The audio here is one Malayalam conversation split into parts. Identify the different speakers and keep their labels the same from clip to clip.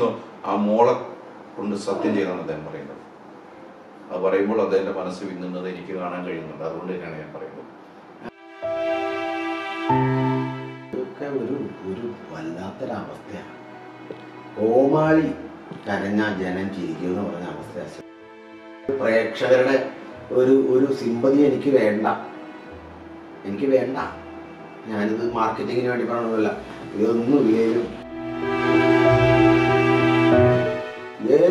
Speaker 1: ചെയ്യുന്നു ആ മോളെ കൊണ്ട് സത്യം ചെയ്താണ് അദ്ദേഹം പറയുന്നത് അത് പറയുമ്പോൾ അദ്ദേഹത്തിന്റെ മനസ്സ് വിങ്ങുന്നത് എനിക്ക് കാണാൻ കഴിയുന്നുണ്ട് അതുകൊണ്ട് തന്നെയാണ് ഞാൻ പറയുന്നത് ഒരു ഒരു വല്ലാത്തൊരവസ്ഥയാണ്
Speaker 2: കോമാളി കരഞ്ഞ ജനം ചിരിക്കുമെന്ന് പറഞ്ഞ അവസ്ഥ പ്രേക്ഷകരുടെ ഒരു ഒരു സിമ്പതി എനിക്ക് വേണ്ട എനിക്ക് വേണ്ട ഞാനിത് മാർക്കറ്റിങ്ങിന് വേണ്ടി പറഞ്ഞതല്ല ഇതൊന്നും ഇല്ലെങ്കിലും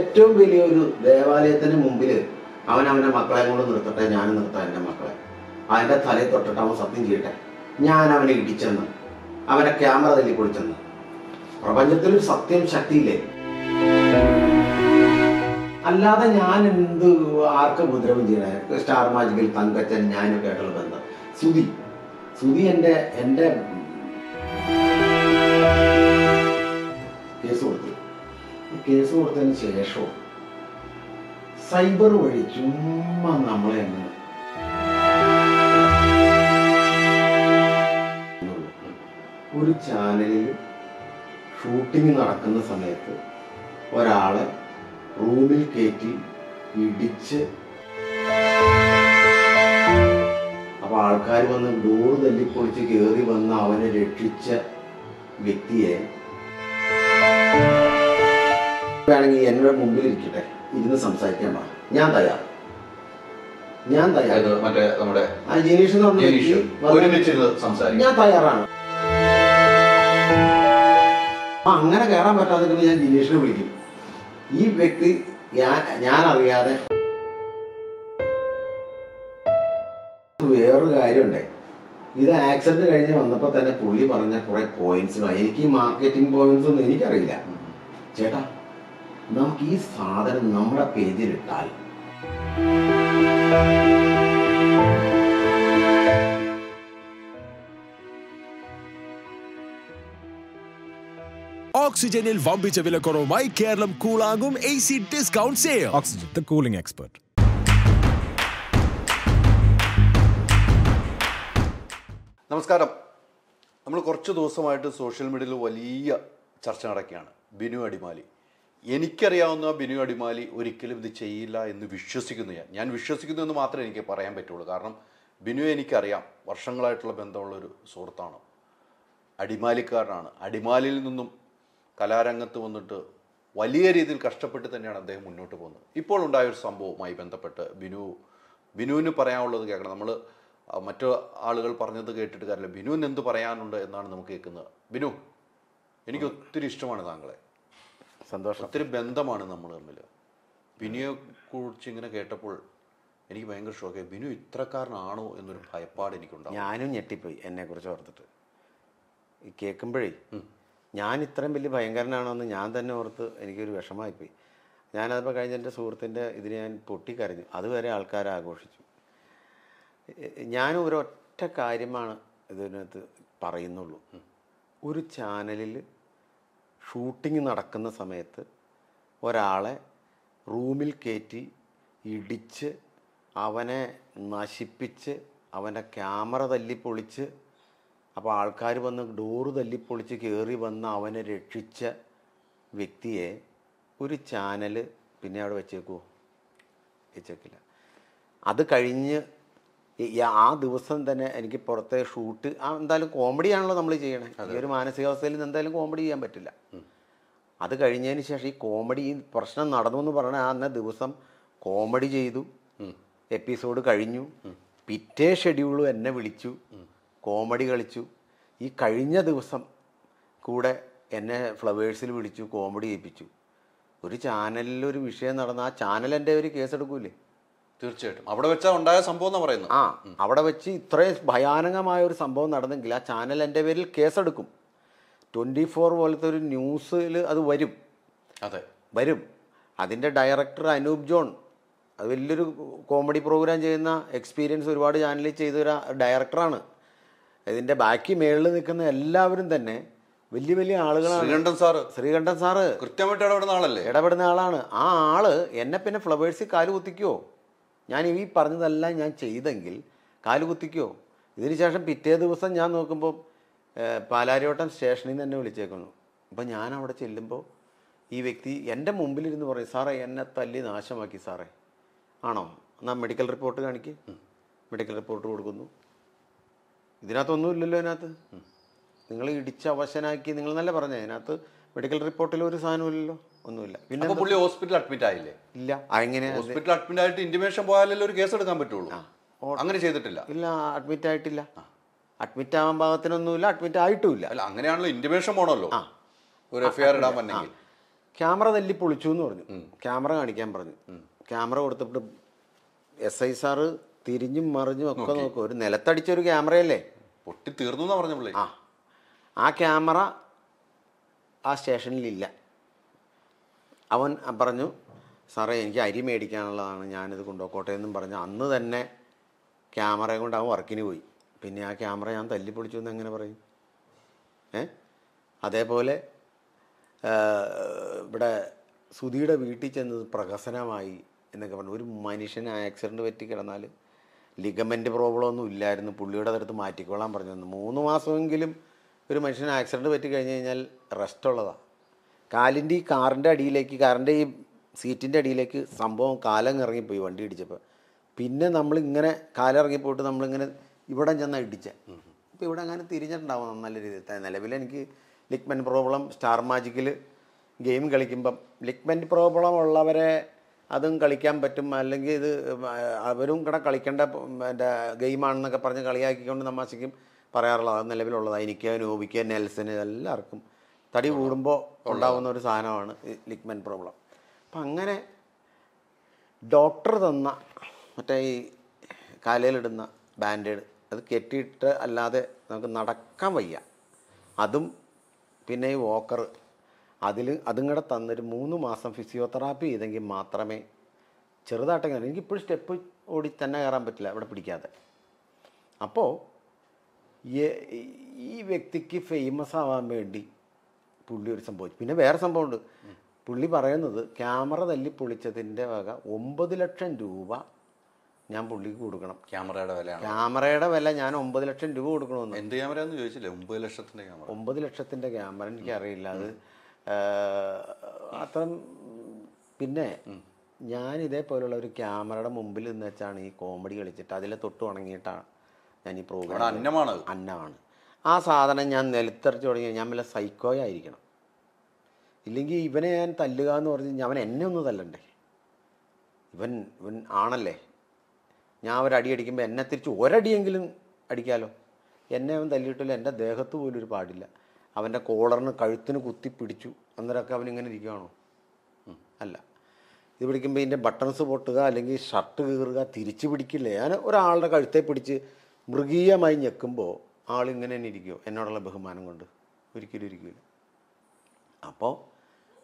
Speaker 2: ഏറ്റവും വലിയൊരു ദേവാലയത്തിന് മുമ്പിൽ അവൻ അവൻ്റെ മക്കളെ കൊണ്ട് നിർത്തട്ടെ ഞാൻ നിർത്താം എൻ്റെ മക്കളെ അവൻ്റെ തലയിൽ തൊട്ടിട്ട് അവൻ സത്യം ചെയ്യട്ടെ ഞാൻ അവനെ ഇടിച്ചെന്ന് അവൻ്റെ ക്യാമറ തല്ലി പൊളിച്ചെന്ന് പ്രപഞ്ചത്തിൽ സത്യം ശക്തിയില്ലേ അല്ലാതെ ഞാൻ എന്ത് ആർക്ക് ഉപദ്രവം ചെയ്യണേ സ്റ്റാർ മാജിക്കൽ തങ്കച്ചൻ ഞാനൊക്കെ ആയിട്ടുള്ള ബന്ധം സുതി സുതി എൻ്റെ എൻ്റെ കേസ് കൊടുത്തതിന് ശേഷവും സൈബർ വഴി ചുമ്മാ നമ്മളെ അങ്ങ് ഒരു ചാനലിൽ ഷൂട്ടിംഗ് നടക്കുന്ന സമയത്ത് ഒരാളെ റൂമിൽ കയറ്റി ഇടിച്ച് അപ്പോൾ ആൾക്കാർ വന്ന് ഡോർ തല്ലിപ്പൊളിച്ച് കയറി വന്ന് അവനെ രക്ഷിച്ച വ്യക്തിയെ വേണമെങ്കിൽ എൻ്റെ മുമ്പിൽ ഇരിക്കട്ടെ ഇരുന്ന് സംസാരിക്കാൻ ഞാൻ തയ്യാർ ഞാൻ മറ്റേ നമ്മുടെ എന്ന് ഞാൻ തയ്യാറാണ് അപ്പൊ അങ്ങനെ കയറാൻ പറ്റാതെ ഞാൻ ജിനീഷിനെ വിളിക്കും ഈ വ്യക്തി ഞാൻ ഞാൻ അറിയാതെ വേറൊരു കാര്യമുണ്ടേ ഇത് ആക്സിഡന്റ് കഴിഞ്ഞ് വന്നപ്പോൾ തന്നെ പുള്ളി പറഞ്ഞ കുറെ പോയിന്റ്സ് എനിക്ക് മാർക്കറ്റിംഗ് പോയിന്റ്സ് ഒന്നും എനിക്കറിയില്ല ചേട്ടാ നമുക്ക് ഈ സാധനം നമ്മുടെ പേജിലിട്ടാൽ ഓക്സിജനിൽ വമ്പിച്ച കുറവുമായി കേരളം കൂളാകും A C discount sale Oxygen the cooling expert
Speaker 1: നമസ്കാരം നമ്മൾ കുറച്ച് ദിവസമായിട്ട് സോഷ്യൽ മീഡിയയിൽ വലിയ ചർച്ച നടക്കുകയാണ് ബിനു അടിമാലി എനിക്കറിയാവുന്ന ബിനു അടിമാലി ഒരിക്കലും ഇത് ചെയ്യില്ല എന്ന് വിശ്വസിക്കുന്നു ഞാൻ ഞാൻ വിശ്വസിക്കുന്നു എന്ന് മാത്രമേ എനിക്ക് പറയാൻ പറ്റുള്ളൂ കാരണം ബിനു എനിക്കറിയാം വർഷങ്ങളായിട്ടുള്ള ബന്ധമുള്ളൊരു സുഹൃത്താണ് അടിമാലിക്കാരനാണ് അടിമാലിയിൽ നിന്നും കലാരംഗത്ത് വന്നിട്ട് വലിയ രീതിയിൽ കഷ്ടപ്പെട്ട് തന്നെയാണ് അദ്ദേഹം മുന്നോട്ട് പോകുന്നത് ഇപ്പോൾ ഉണ്ടായ ഒരു സംഭവവുമായി ബന്ധപ്പെട്ട് ബിനു ബിനുവിന് പറയാനുള്ളത് കേൾക്കണം നമ്മൾ മറ്റു ആളുകൾ പറഞ്ഞത് കേട്ടിട്ട് കാര്യമില്ല ബിനുവിന് എന്ത് പറയാനുണ്ട് എന്നാണ് നമുക്ക് കേൾക്കുന്നത് ബിനു എനിക്ക് ഒത്തിരി ഇഷ്ടമാണ് താങ്കളെ സന്തോഷം ഒത്തിരി ബന്ധമാണ് നമ്മൾ തമ്മിൽ ബിനുയെ കുറിച്ച് ഇങ്ങനെ കേട്ടപ്പോൾ എനിക്ക് ഭയങ്കര ഷോക്കായി ബിനു ഇത്രക്കാരനാണോ എന്നൊരു ഭയപ്പാട് എനിക്കുണ്ട്
Speaker 2: ഞാനും ഞെട്ടിപ്പോയി എന്നെ കുറിച്ച് ഓർത്തിട്ട് കേൾക്കുമ്പോഴേ ഞാൻ ഇത്രയും വലിയ ഭയങ്കരനാണോ എന്ന് ഞാൻ തന്നെ ഓർത്ത് എനിക്കൊരു വിഷമമായിപ്പോയി ഞാനതിപ്പോൾ കഴിഞ്ഞ എൻ്റെ സുഹൃത്തിൻ്റെ ഇതിന് ഞാൻ പൊട്ടിക്കരഞ്ഞു അതുവരെ ആൾക്കാർ ആഘോഷിച്ചു ഞാനും ഒരൊറ്റ കാര്യമാണ് ഇതിനകത്ത് പറയുന്നുള്ളൂ ഒരു ചാനലിൽ ഷൂട്ടിംഗ് നടക്കുന്ന സമയത്ത് ഒരാളെ റൂമിൽ കയറ്റി ഇടിച്ച് അവനെ നശിപ്പിച്ച് അവൻ്റെ ക്യാമറ തല്ലിപ്പൊളിച്ച് അപ്പോൾ ആൾക്കാർ വന്ന് ഡോറ് തല്ലിപ്പൊളിച്ച് കയറി വന്ന് അവനെ രക്ഷിച്ച വ്യക്തിയെ ഒരു ചാനൽ പിന്നെ അവിടെ വെച്ചേക്കുമോ വെച്ചേക്കില്ല അത് കഴിഞ്ഞ് ആ ദിവസം തന്നെ എനിക്ക് പുറത്തെ ഷൂട്ട് ആ എന്തായാലും കോമഡിയാണല്ലോ നമ്മൾ ചെയ്യണേ ഈ ഒരു മാനസികാവസ്ഥയിൽ നിന്ന് എന്തായാലും കോമഡി ചെയ്യാൻ പറ്റില്ല അത് കഴിഞ്ഞതിന് ശേഷം ഈ കോമഡി പ്രശ്നം നടന്നു എന്ന് പറഞ്ഞാൽ അന്ന ദിവസം കോമഡി ചെയ്തു എപ്പിസോഡ് കഴിഞ്ഞു പിറ്റേ ഷെഡ്യൂൾ എന്നെ വിളിച്ചു കോമഡി കളിച്ചു ഈ കഴിഞ്ഞ ദിവസം കൂടെ എന്നെ ഫ്ലവേഴ്സിൽ വിളിച്ചു കോമഡി ചെയ്യിപ്പിച്ചു ഒരു ചാനലിൽ ഒരു വിഷയം നടന്ന ആ ചാനൽ എൻ്റെ ഒരു കേസെടുക്കൂലേ
Speaker 1: തീർച്ചയായിട്ടും അവിടെ വെച്ചാൽ ഉണ്ടായ
Speaker 2: സംഭവം എന്ന് പറയുന്നത് ആ അവിടെ വെച്ച് ഇത്രയും ഭയാനകമായ ഒരു സംഭവം നടന്നെങ്കിൽ ആ ചാനൽ എൻ്റെ പേരിൽ കേസെടുക്കും ട്വൻറ്റി ഫോർ പോലത്തെ ഒരു ന്യൂസിൽ അത് വരും അതെ വരും അതിൻ്റെ ഡയറക്ടർ അനൂപ് ജോൺ അത് വലിയൊരു കോമഡി പ്രോഗ്രാം ചെയ്യുന്ന എക്സ്പീരിയൻസ് ഒരുപാട് ചാനലിൽ ചെയ്തൊരു ഡയറക്ടറാണ് ഇതിൻ്റെ ബാക്കി മേളിൽ നിൽക്കുന്ന എല്ലാവരും തന്നെ വലിയ വലിയ ആളുകളാണ് ശ്രീകണ്ഠൻ സാറ് ശ്രീകണ്ഠൻ സാറ് കൃത്യമായിട്ട് ഇടപെടുന്ന ആളല്ലേ ഇടപെടുന്ന ആളാണ് ആ ആള് എന്നെ പിന്നെ ഫ്ലവേഴ്സിൽ കാല് കുത്തിക്കുവോ ഞാൻ ഈ പറഞ്ഞതെല്ലാം ഞാൻ ചെയ്തെങ്കിൽ കുത്തിക്കോ ഇതിനുശേഷം പിറ്റേ ദിവസം ഞാൻ നോക്കുമ്പോൾ പാലാരിവട്ടം സ്റ്റേഷനിൽ നിന്ന് എന്നെ വിളിച്ചേക്കുന്നു അപ്പോൾ ഞാൻ അവിടെ ചെല്ലുമ്പോൾ ഈ വ്യക്തി എൻ്റെ മുമ്പിലിരുന്ന് പറയും സാറേ എന്നെ തല്ലി നാശമാക്കി സാറേ ആണോ എന്നാൽ മെഡിക്കൽ റിപ്പോർട്ട് കാണിക്ക് മെഡിക്കൽ റിപ്പോർട്ട് കൊടുക്കുന്നു ഇതിനകത്തൊന്നും ഇല്ലല്ലോ അതിനകത്ത് നിങ്ങൾ ഇടിച്ച് അവശനാക്കി നിങ്ങൾ നല്ല പറഞ്ഞേ അതിനകത്ത് മെഡിക്കൽ റിപ്പോർട്ടിൽ ഒരു സാധനമില്ലല്ലോ
Speaker 1: ഒന്നുമില്ല പിന്നെ പുള്ളി ഹോസ്പിറ്റലിൽ അഡ്മിറ്റ് ആയില്ലേ ഇല്ല അങ്ങനെ ഹോസ്പിറ്റലിൽ അഡ്മിറ്റ് ആയിട്ട് ഇന്റിമേഷൻ പോയാലല്ലേ ഒരു കേസ് എടുക്കാൻ പറ്റുള്ളൂ അങ്ങനെ ചെയ്തിട്ടില്ല
Speaker 2: ഇല്ല അഡ്മിറ്റ് ആയിട്ടില്ല അഡ്മിറ്റ് ആവാൻ ഭാഗത്തിനൊന്നുമില്ല അഡ്മിറ്റ് ആയിട്ടുമില്ല
Speaker 1: അങ്ങനെയാണല്ലോ ഇന്റിമേഷൻ പോണല്ലോ ഒരു എഫ്ഐആർ ഇടാൻ പറ്റണമെങ്കിൽ
Speaker 2: ക്യാമറ തല്ലി പൊളിച്ചു എന്ന് പറഞ്ഞു ക്യാമറ കാണിക്കാൻ പറഞ്ഞു ക്യാമറ കൊടുത്തിട്ട് എസ് ഐ സാറ് തിരിഞ്ഞും മറിഞ്ഞും ഒക്കെ നോക്കും ഒരു നിലത്തടിച്ച ഒരു ക്യാമറയല്ലേ
Speaker 1: പൊട്ടി തീർന്നു
Speaker 2: പറഞ്ഞു ആ ആ ക്യാമറ ആ സ്റ്റേഷനിലില്ല അവൻ പറഞ്ഞു സാറേ എനിക്ക് അരി മേടിക്കാനുള്ളതാണ് ഞാനിത് കൊണ്ടുപോക്കോട്ടെ എന്നും പറഞ്ഞു അന്ന് തന്നെ ക്യാമറയെ കൊണ്ട് അവൻ വർക്കിന് പോയി പിന്നെ ആ ക്യാമറ ഞാൻ തല്ലിപ്പൊളിച്ചു എന്ന് എങ്ങനെ പറയും ഏ അതേപോലെ ഇവിടെ സുധിയുടെ വീട്ടിൽ ചെന്നത് പ്രഹസനമായി എന്നൊക്കെ പറഞ്ഞു ഒരു മനുഷ്യന് ആക്സിഡൻറ്റ് പറ്റി കിടന്നാൽ ലിഗമെൻ്റ് ഒന്നും ഇല്ലായിരുന്നു പുള്ളിയുടെ അടുത്ത് മാറ്റിക്കൊള്ളാൻ പറഞ്ഞു മൂന്ന് മാസമെങ്കിലും ഒരു മനുഷ്യന് ആക്സിഡൻറ്റ് പറ്റി കഴിഞ്ഞ് കഴിഞ്ഞാൽ റെസ്റ്റ് ഉള്ളതാണ് കാലിൻ്റെ ഈ കാറിൻ്റെ അടിയിലേക്ക് കാറിൻ്റെ ഈ സീറ്റിൻ്റെ അടിയിലേക്ക് സംഭവം കാലം ഇറങ്ങിപ്പോയി വണ്ടി ഇടിച്ചപ്പോൾ പിന്നെ നമ്മളിങ്ങനെ കാലിറങ്ങിപ്പോയിട്ട് നമ്മളിങ്ങനെ ഇവിടെ ചെന്നാൽ ഇടിച്ചേ ഇപ്പോൾ ഇവിടെ അങ്ങനെ തിരിഞ്ഞിട്ടുണ്ടാവും നല്ല രീതിയിൽ നിലവിൽ എനിക്ക് ലിക്മെൻ പ്രോബ്ലം സ്റ്റാർ മാജിക്കിൽ ഗെയിം കളിക്കുമ്പം ലിക്മെൻ പ്രോബ്ലം ഉള്ളവരെ അതും കളിക്കാൻ പറ്റും അല്ലെങ്കിൽ ഇത് അവരും കൂടെ കളിക്കേണ്ട എൻ്റെ ഗെയിമാണെന്നൊക്കെ പറഞ്ഞ് കളിയാക്കിക്കൊണ്ട് നമ്മാശിക്കും പറയാറുള്ളത് നിലവിലുള്ളതാണ് എനിക്ക് നോബിക്ക് നെൽസന് എല്ലാവർക്കും തടി കൂടുമ്പോൾ ഉണ്ടാകുന്ന ഒരു സാധനമാണ് ലിഗ്മെൻ പ്രോബ്ലം അപ്പം അങ്ങനെ ഡോക്ടർ തന്ന മറ്റേ ഈ കാലയിലിടുന്ന ബാൻഡേഡ് അത് കെട്ടിയിട്ട് അല്ലാതെ നമുക്ക് നടക്കാൻ വയ്യ അതും പിന്നെ ഈ വോക്കർ അതിൽ അതും കൂടെ തന്നൊരു മൂന്ന് മാസം ഫിസിയോതെറാപ്പി ചെയ്തെങ്കിൽ മാത്രമേ ചെറുതായിട്ടെങ്കിലും എനിക്കിപ്പോഴും സ്റ്റെപ്പ് ഓടി തന്നെ കയറാൻ പറ്റില്ല അവിടെ പിടിക്കാതെ അപ്പോൾ ഈ വ്യക്തിക്ക് ഫേമസ് ആവാൻ വേണ്ടി പുള്ളി ഒരു സംഭവം പിന്നെ വേറെ സംഭവമുണ്ട് പുള്ളി പറയുന്നത് ക്യാമറ തല്ലി പൊളിച്ചതിൻ്റെ വക ഒമ്പത് ലക്ഷം രൂപ ഞാൻ പുള്ളിക്ക് കൊടുക്കണം ക്യാമറയുടെ വില ക്യാമറയുടെ വില ഞാൻ ഒമ്പത് ലക്ഷം രൂപ കൊടുക്കണമെന്ന് എന്ത് ക്യാമറ എന്ന് ചോദിച്ചില്ലേ
Speaker 1: ഒമ്പത് ലക്ഷത്തിൻ്റെ ക്യാമറ
Speaker 2: ഒമ്പത് ലക്ഷത്തിൻ്റെ ക്യാമറ എനിക്കറിയില്ല അത് അത്ര പിന്നെ ഞാൻ ഇതേപോലുള്ള ഒരു ക്യാമറയുടെ മുമ്പിൽ നിന്ന് വെച്ചാണ് ഈ കോമഡി കളിച്ചിട്ട് അതിലെ തൊട്ട് ഉണങ്ങിയിട്ടാണ് ഞാൻ ഈ പ്രോഗ്രാം അന്നമാണ് അന്നമാണ് ആ സാധനം ഞാൻ നിലത്തെറിച്ച് തുടങ്ങി ഞാൻ വല്ല സൈക്കോയായിരിക്കണം ഇല്ലെങ്കിൽ ഇവനെ ഞാൻ തല്ലുക എന്ന് പറഞ്ഞ് അവൻ എന്നെ ഒന്ന് തല്ലണ്ടേ ഇവൻ ഇവൻ ആണല്ലേ ഞാൻ ഒരടി അടിക്കുമ്പോൾ എന്നെ തിരിച്ച് ഒരടിയെങ്കിലും അടിക്കാലോ എന്നെ അവൻ തല്ലിയിട്ടില്ല എൻ്റെ ദേഹത്ത് പോലും ഒരു പാടില്ല അവൻ്റെ കോളറിന് കഴുത്തിന് കുത്തി പിടിച്ചു അന്നേരമൊക്കെ അവൻ ഇങ്ങനെ ഇരിക്കുകയാണോ അല്ല ഇത് പിടിക്കുമ്പോൾ ഇതിൻ്റെ ബട്ടൺസ് പൊട്ടുക അല്ലെങ്കിൽ ഷർട്ട് കീറുക തിരിച്ചു പിടിക്കില്ലേ ഞാൻ ഒരാളുടെ കഴുത്തെ പിടിച്ച് മൃഗീയമായി ഞെക്കുമ്പോൾ ആളിങ്ങനെ തന്നെ ഇരിക്കുമോ എന്നോടുള്ള ബഹുമാനം കൊണ്ട് ഒരിക്കലും ഇരിക്കില്ല അപ്പോൾ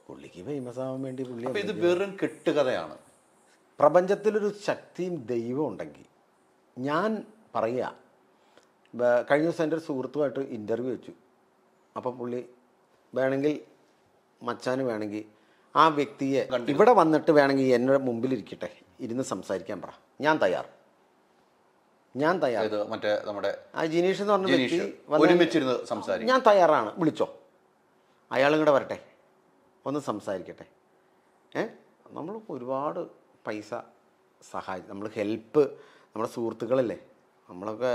Speaker 2: പുള്ളിക്ക്
Speaker 1: ഫേമസ് ആവാൻ വേണ്ടി പുള്ളി ഇത് വെറും കെട്ടുകഥയാണ്
Speaker 2: പ്രപഞ്ചത്തിലൊരു ശക്തിയും ദൈവം ഉണ്ടെങ്കിൽ ഞാൻ പറയുക കഴിഞ്ഞ ദിവസം എൻ്റെ ഒരു സുഹൃത്തുമായിട്ട് ഇൻ്റർവ്യൂ വെച്ചു അപ്പോൾ പുള്ളി വേണമെങ്കിൽ മച്ചാന് വേണമെങ്കിൽ ആ വ്യക്തിയെ ഇവിടെ വന്നിട്ട് വേണമെങ്കിൽ എന്നെ മുമ്പിൽ ഇരിക്കട്ടെ ഇരുന്ന് സംസാരിക്കാൻ പറ ഞാൻ തയ്യാറും ഞാൻ തയ്യാർ നമ്മുടെ ആ എന്ന് ഞാൻ തയ്യാറാണ് വിളിച്ചോ അയാളും കൂടെ വരട്ടെ ഒന്ന് സംസാരിക്കട്ടെ ഏ നമ്മൾ ഒരുപാട് പൈസ സഹായി നമ്മൾ ഹെൽപ്പ് നമ്മുടെ സുഹൃത്തുക്കളല്ലേ നമ്മളൊക്കെ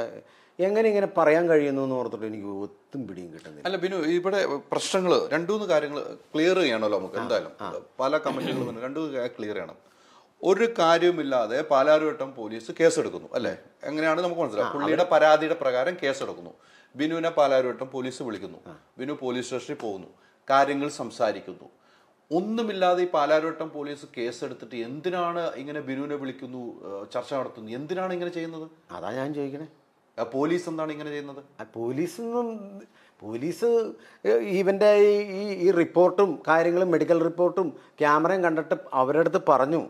Speaker 2: എങ്ങനെ ഇങ്ങനെ പറയാൻ കഴിയുന്നു എന്ന് ഓർത്തിട്ട് എനിക്ക് ഒത്തും പിടിയും
Speaker 1: കിട്ടുന്നില്ല അല്ല ബിനു ഇവിടെ പ്രശ്നങ്ങൾ രണ്ടു മൂന്ന് കാര്യങ്ങൾ ക്ലിയർ ചെയ്യണമല്ലോ നമുക്ക് എന്തായാലും പല കമന്റുകളും രണ്ടു മൂന്ന് ക്ലിയർ ചെയ്യണം ഒരു കാര്യവുമില്ലാതെ പാലാരിവട്ടം പോലീസ് കേസെടുക്കുന്നു അല്ലേ എങ്ങനെയാണ് നമുക്ക് മനസ്സിലാവും പുള്ളിയുടെ പരാതിയുടെ പ്രകാരം കേസെടുക്കുന്നു ബിനുവിനെ പാലാരിവട്ടം പോലീസ് വിളിക്കുന്നു ബിനു പോലീസ് സ്റ്റേഷനിൽ പോകുന്നു കാര്യങ്ങൾ സംസാരിക്കുന്നു ഒന്നുമില്ലാതെ ഈ പാലാരിവട്ടം പോലീസ് കേസെടുത്തിട്ട് എന്തിനാണ് ഇങ്ങനെ ബിനുവിനെ വിളിക്കുന്നു ചർച്ച നടത്തുന്നു എന്തിനാണ് ഇങ്ങനെ ചെയ്യുന്നത് അതാ ഞാൻ ചോദിക്കണേ പോലീസ് എന്താണ് ഇങ്ങനെ ചെയ്യുന്നത് പോലീസ്
Speaker 2: പോലീസ് ഇവൻ്റെ ഈ ഈ റിപ്പോർട്ടും കാര്യങ്ങളും മെഡിക്കൽ റിപ്പോർട്ടും ക്യാമറയും കണ്ടിട്ട് അവരടുത്ത് പറഞ്ഞു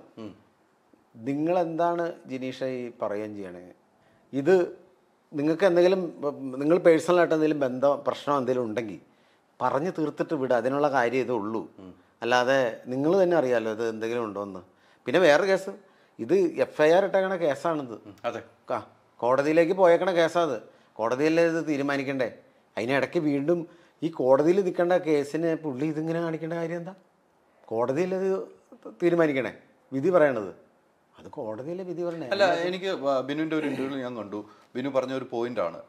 Speaker 2: നിങ്ങൾ എന്താണ് ജിനീഷ ഈ പറയുകയും ചെയ്യണേ ഇത് നിങ്ങൾക്ക് എന്തെങ്കിലും നിങ്ങൾ പേഴ്സണലായിട്ട് എന്തെങ്കിലും ബന്ധം പ്രശ്നം എന്തെങ്കിലും ഉണ്ടെങ്കിൽ പറഞ്ഞു തീർത്തിട്ട് വിടുക അതിനുള്ള കാര്യം ഇതേ ഉള്ളൂ അല്ലാതെ നിങ്ങൾ തന്നെ അറിയാമല്ലോ ഇത് എന്തെങ്കിലും ഉണ്ടോ എന്ന് പിന്നെ വേറെ കേസ് ഇത് എഫ് ഐ ആർ ഇട്ടേക്കണ കേസാണിത് അതെ കോടതിയിലേക്ക് പോയേക്കണ കേസാണ് അത് കോടതിയിൽ ഇത് തീരുമാനിക്കണ്ടേ അതിനിടയ്ക്ക് വീണ്ടും ഈ കോടതിയിൽ നിൽക്കേണ്ട കേസിന് പുള്ളി ഇതിങ്ങനെ കാണിക്കേണ്ട കാര്യം എന്താ കോടതിയിൽ അത് തീരുമാനിക്കണേ വിധി പറയണത് അത് കോടതിയിലെ വിധി പറയണേ അല്ല
Speaker 1: എനിക്ക് ബിനുവിൻ്റെ ഒരു ഇൻ്റർവ്യൂ ഞാൻ കണ്ടു ബിനു പറഞ്ഞ ഒരു ആണ്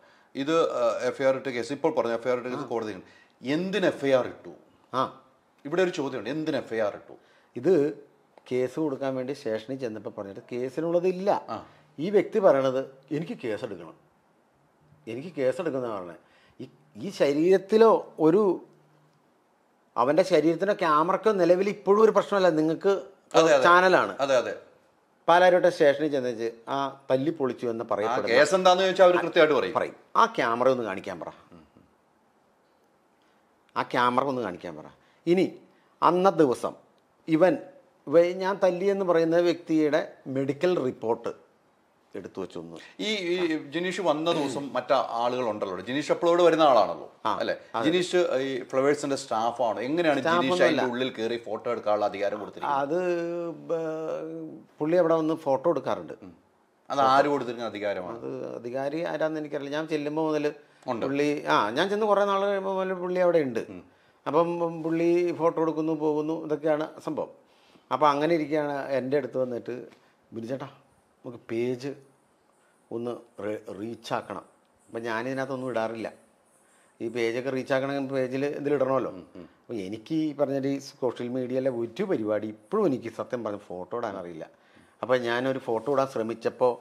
Speaker 1: ഇത് എഫ് ഐ ആർ ഇട്ട കേസ് ഇപ്പോൾ പറഞ്ഞു എഫ് ഐ ആർ ഇട്ട കേസ് കോടതി എന്തിന് എഫ് ഐ ആർ ഇട്ടു ആ ഇവിടെ ഒരു ചോദ്യമുണ്ട് എന്തിന് എഫ് ഐ ആർ ഇട്ടു ഇത് കേസ് കൊടുക്കാൻ വേണ്ടി സ്റ്റേഷനിൽ ചെന്നപ്പോൾ പറഞ്ഞിട്ട് കേസിനുള്ളതില്ല
Speaker 2: ഈ വ്യക്തി പറയണത് എനിക്ക് കേസ് എടുക്കണം എനിക്ക് കേസ് എടുക്കുന്ന ഈ ശരീരത്തിലോ ഒരു അവന്റെ ശരീരത്തിനോ ക്യാമറക്കോ നിലവിൽ ഇപ്പോഴും ഒരു പ്രശ്നമല്ല നിങ്ങൾക്ക്
Speaker 1: ചാനലാണ് അതെ അതെ
Speaker 2: പാലാരോട്ടെ സ്റ്റേഷനിൽ ചെന്നിച്ച് ആ തല്ലി പൊളിച്ചു എന്ന് പറയും കേസ്
Speaker 1: കൃത്യമായിട്ട് പറയും
Speaker 2: ആ ക്യാമറ ഒന്ന് കാണിക്കാൻ പറ ആ ക്യാമറ ഒന്ന് കാണിക്കാൻ പറ ഇനി അന്ന ദിവസം ഇവൻ ഞാൻ തല്ലി എന്ന് പറയുന്ന വ്യക്തിയുടെ മെഡിക്കൽ റിപ്പോർട്ട്
Speaker 1: എടുത്തു വെച്ചു ഈ ജിനീഷ് വന്ന ദിവസം മറ്റ ഉണ്ടല്ലോ ജിനീഷ് അപ്പോഴോട് വരുന്ന ആളാണല്ലോ അല്ലെ ജിനീഷ് ഈ ഫ്ലവേഴ്സിന്റെ സ്റ്റാഫാണ് എങ്ങനെയാണ് ജിനീഷ് അതിന്റെ ഉള്ളിൽ കയറി ഫോട്ടോ എടുക്കാനുള്ള അധികാരം കൊടുത്തിരിക്കുന്നത്
Speaker 2: അത് പുള്ളി അവിടെ വന്ന് ഫോട്ടോ എടുക്കാറുണ്ട്
Speaker 1: അത് ആര് കൊടുത്തിരിക്കുന്ന അധികാരമാണ്
Speaker 2: അത് അധികാരി ആരാന്ന് എനിക്കറിയില്ല ഞാൻ ചെല്ലുമ്പോൾ മുതൽ പുള്ളി ആ ഞാൻ ചെന്ന് കുറേ നാൾ കഴിയുമ്പോൾ മുതൽ പുള്ളി അവിടെ ഉണ്ട് അപ്പം പുള്ളി ഫോട്ടോ എടുക്കുന്നു പോകുന്നു ഇതൊക്കെയാണ് സംഭവം അപ്പോൾ അങ്ങനെ ഇരിക്കുകയാണ് എൻ്റെ അടുത്ത് വന്നിട്ട് ബിരിചേട്ടാ നമുക്ക് പേജ് ഒന്ന് റീച്ചാക്കണം അപ്പം ഞാനിതിനകത്തൊന്നും ഇടാറില്ല ഈ പേജൊക്കെ റീച്ചാക്കണമെങ്കിൽ പേജിൽ ഇതിലിടണമല്ലോ അപ്പോൾ എനിക്ക് ഈ പറഞ്ഞൊരു ഈ സോഷ്യൽ മീഡിയയിലെ ഒരു പരിപാടി ഇപ്പോഴും എനിക്ക് സത്യം പറഞ്ഞ് ഫോട്ടോ ഇടാൻ അറിയില്ല അപ്പോൾ ഞാനൊരു ഫോട്ടോ ഇടാൻ ശ്രമിച്ചപ്പോൾ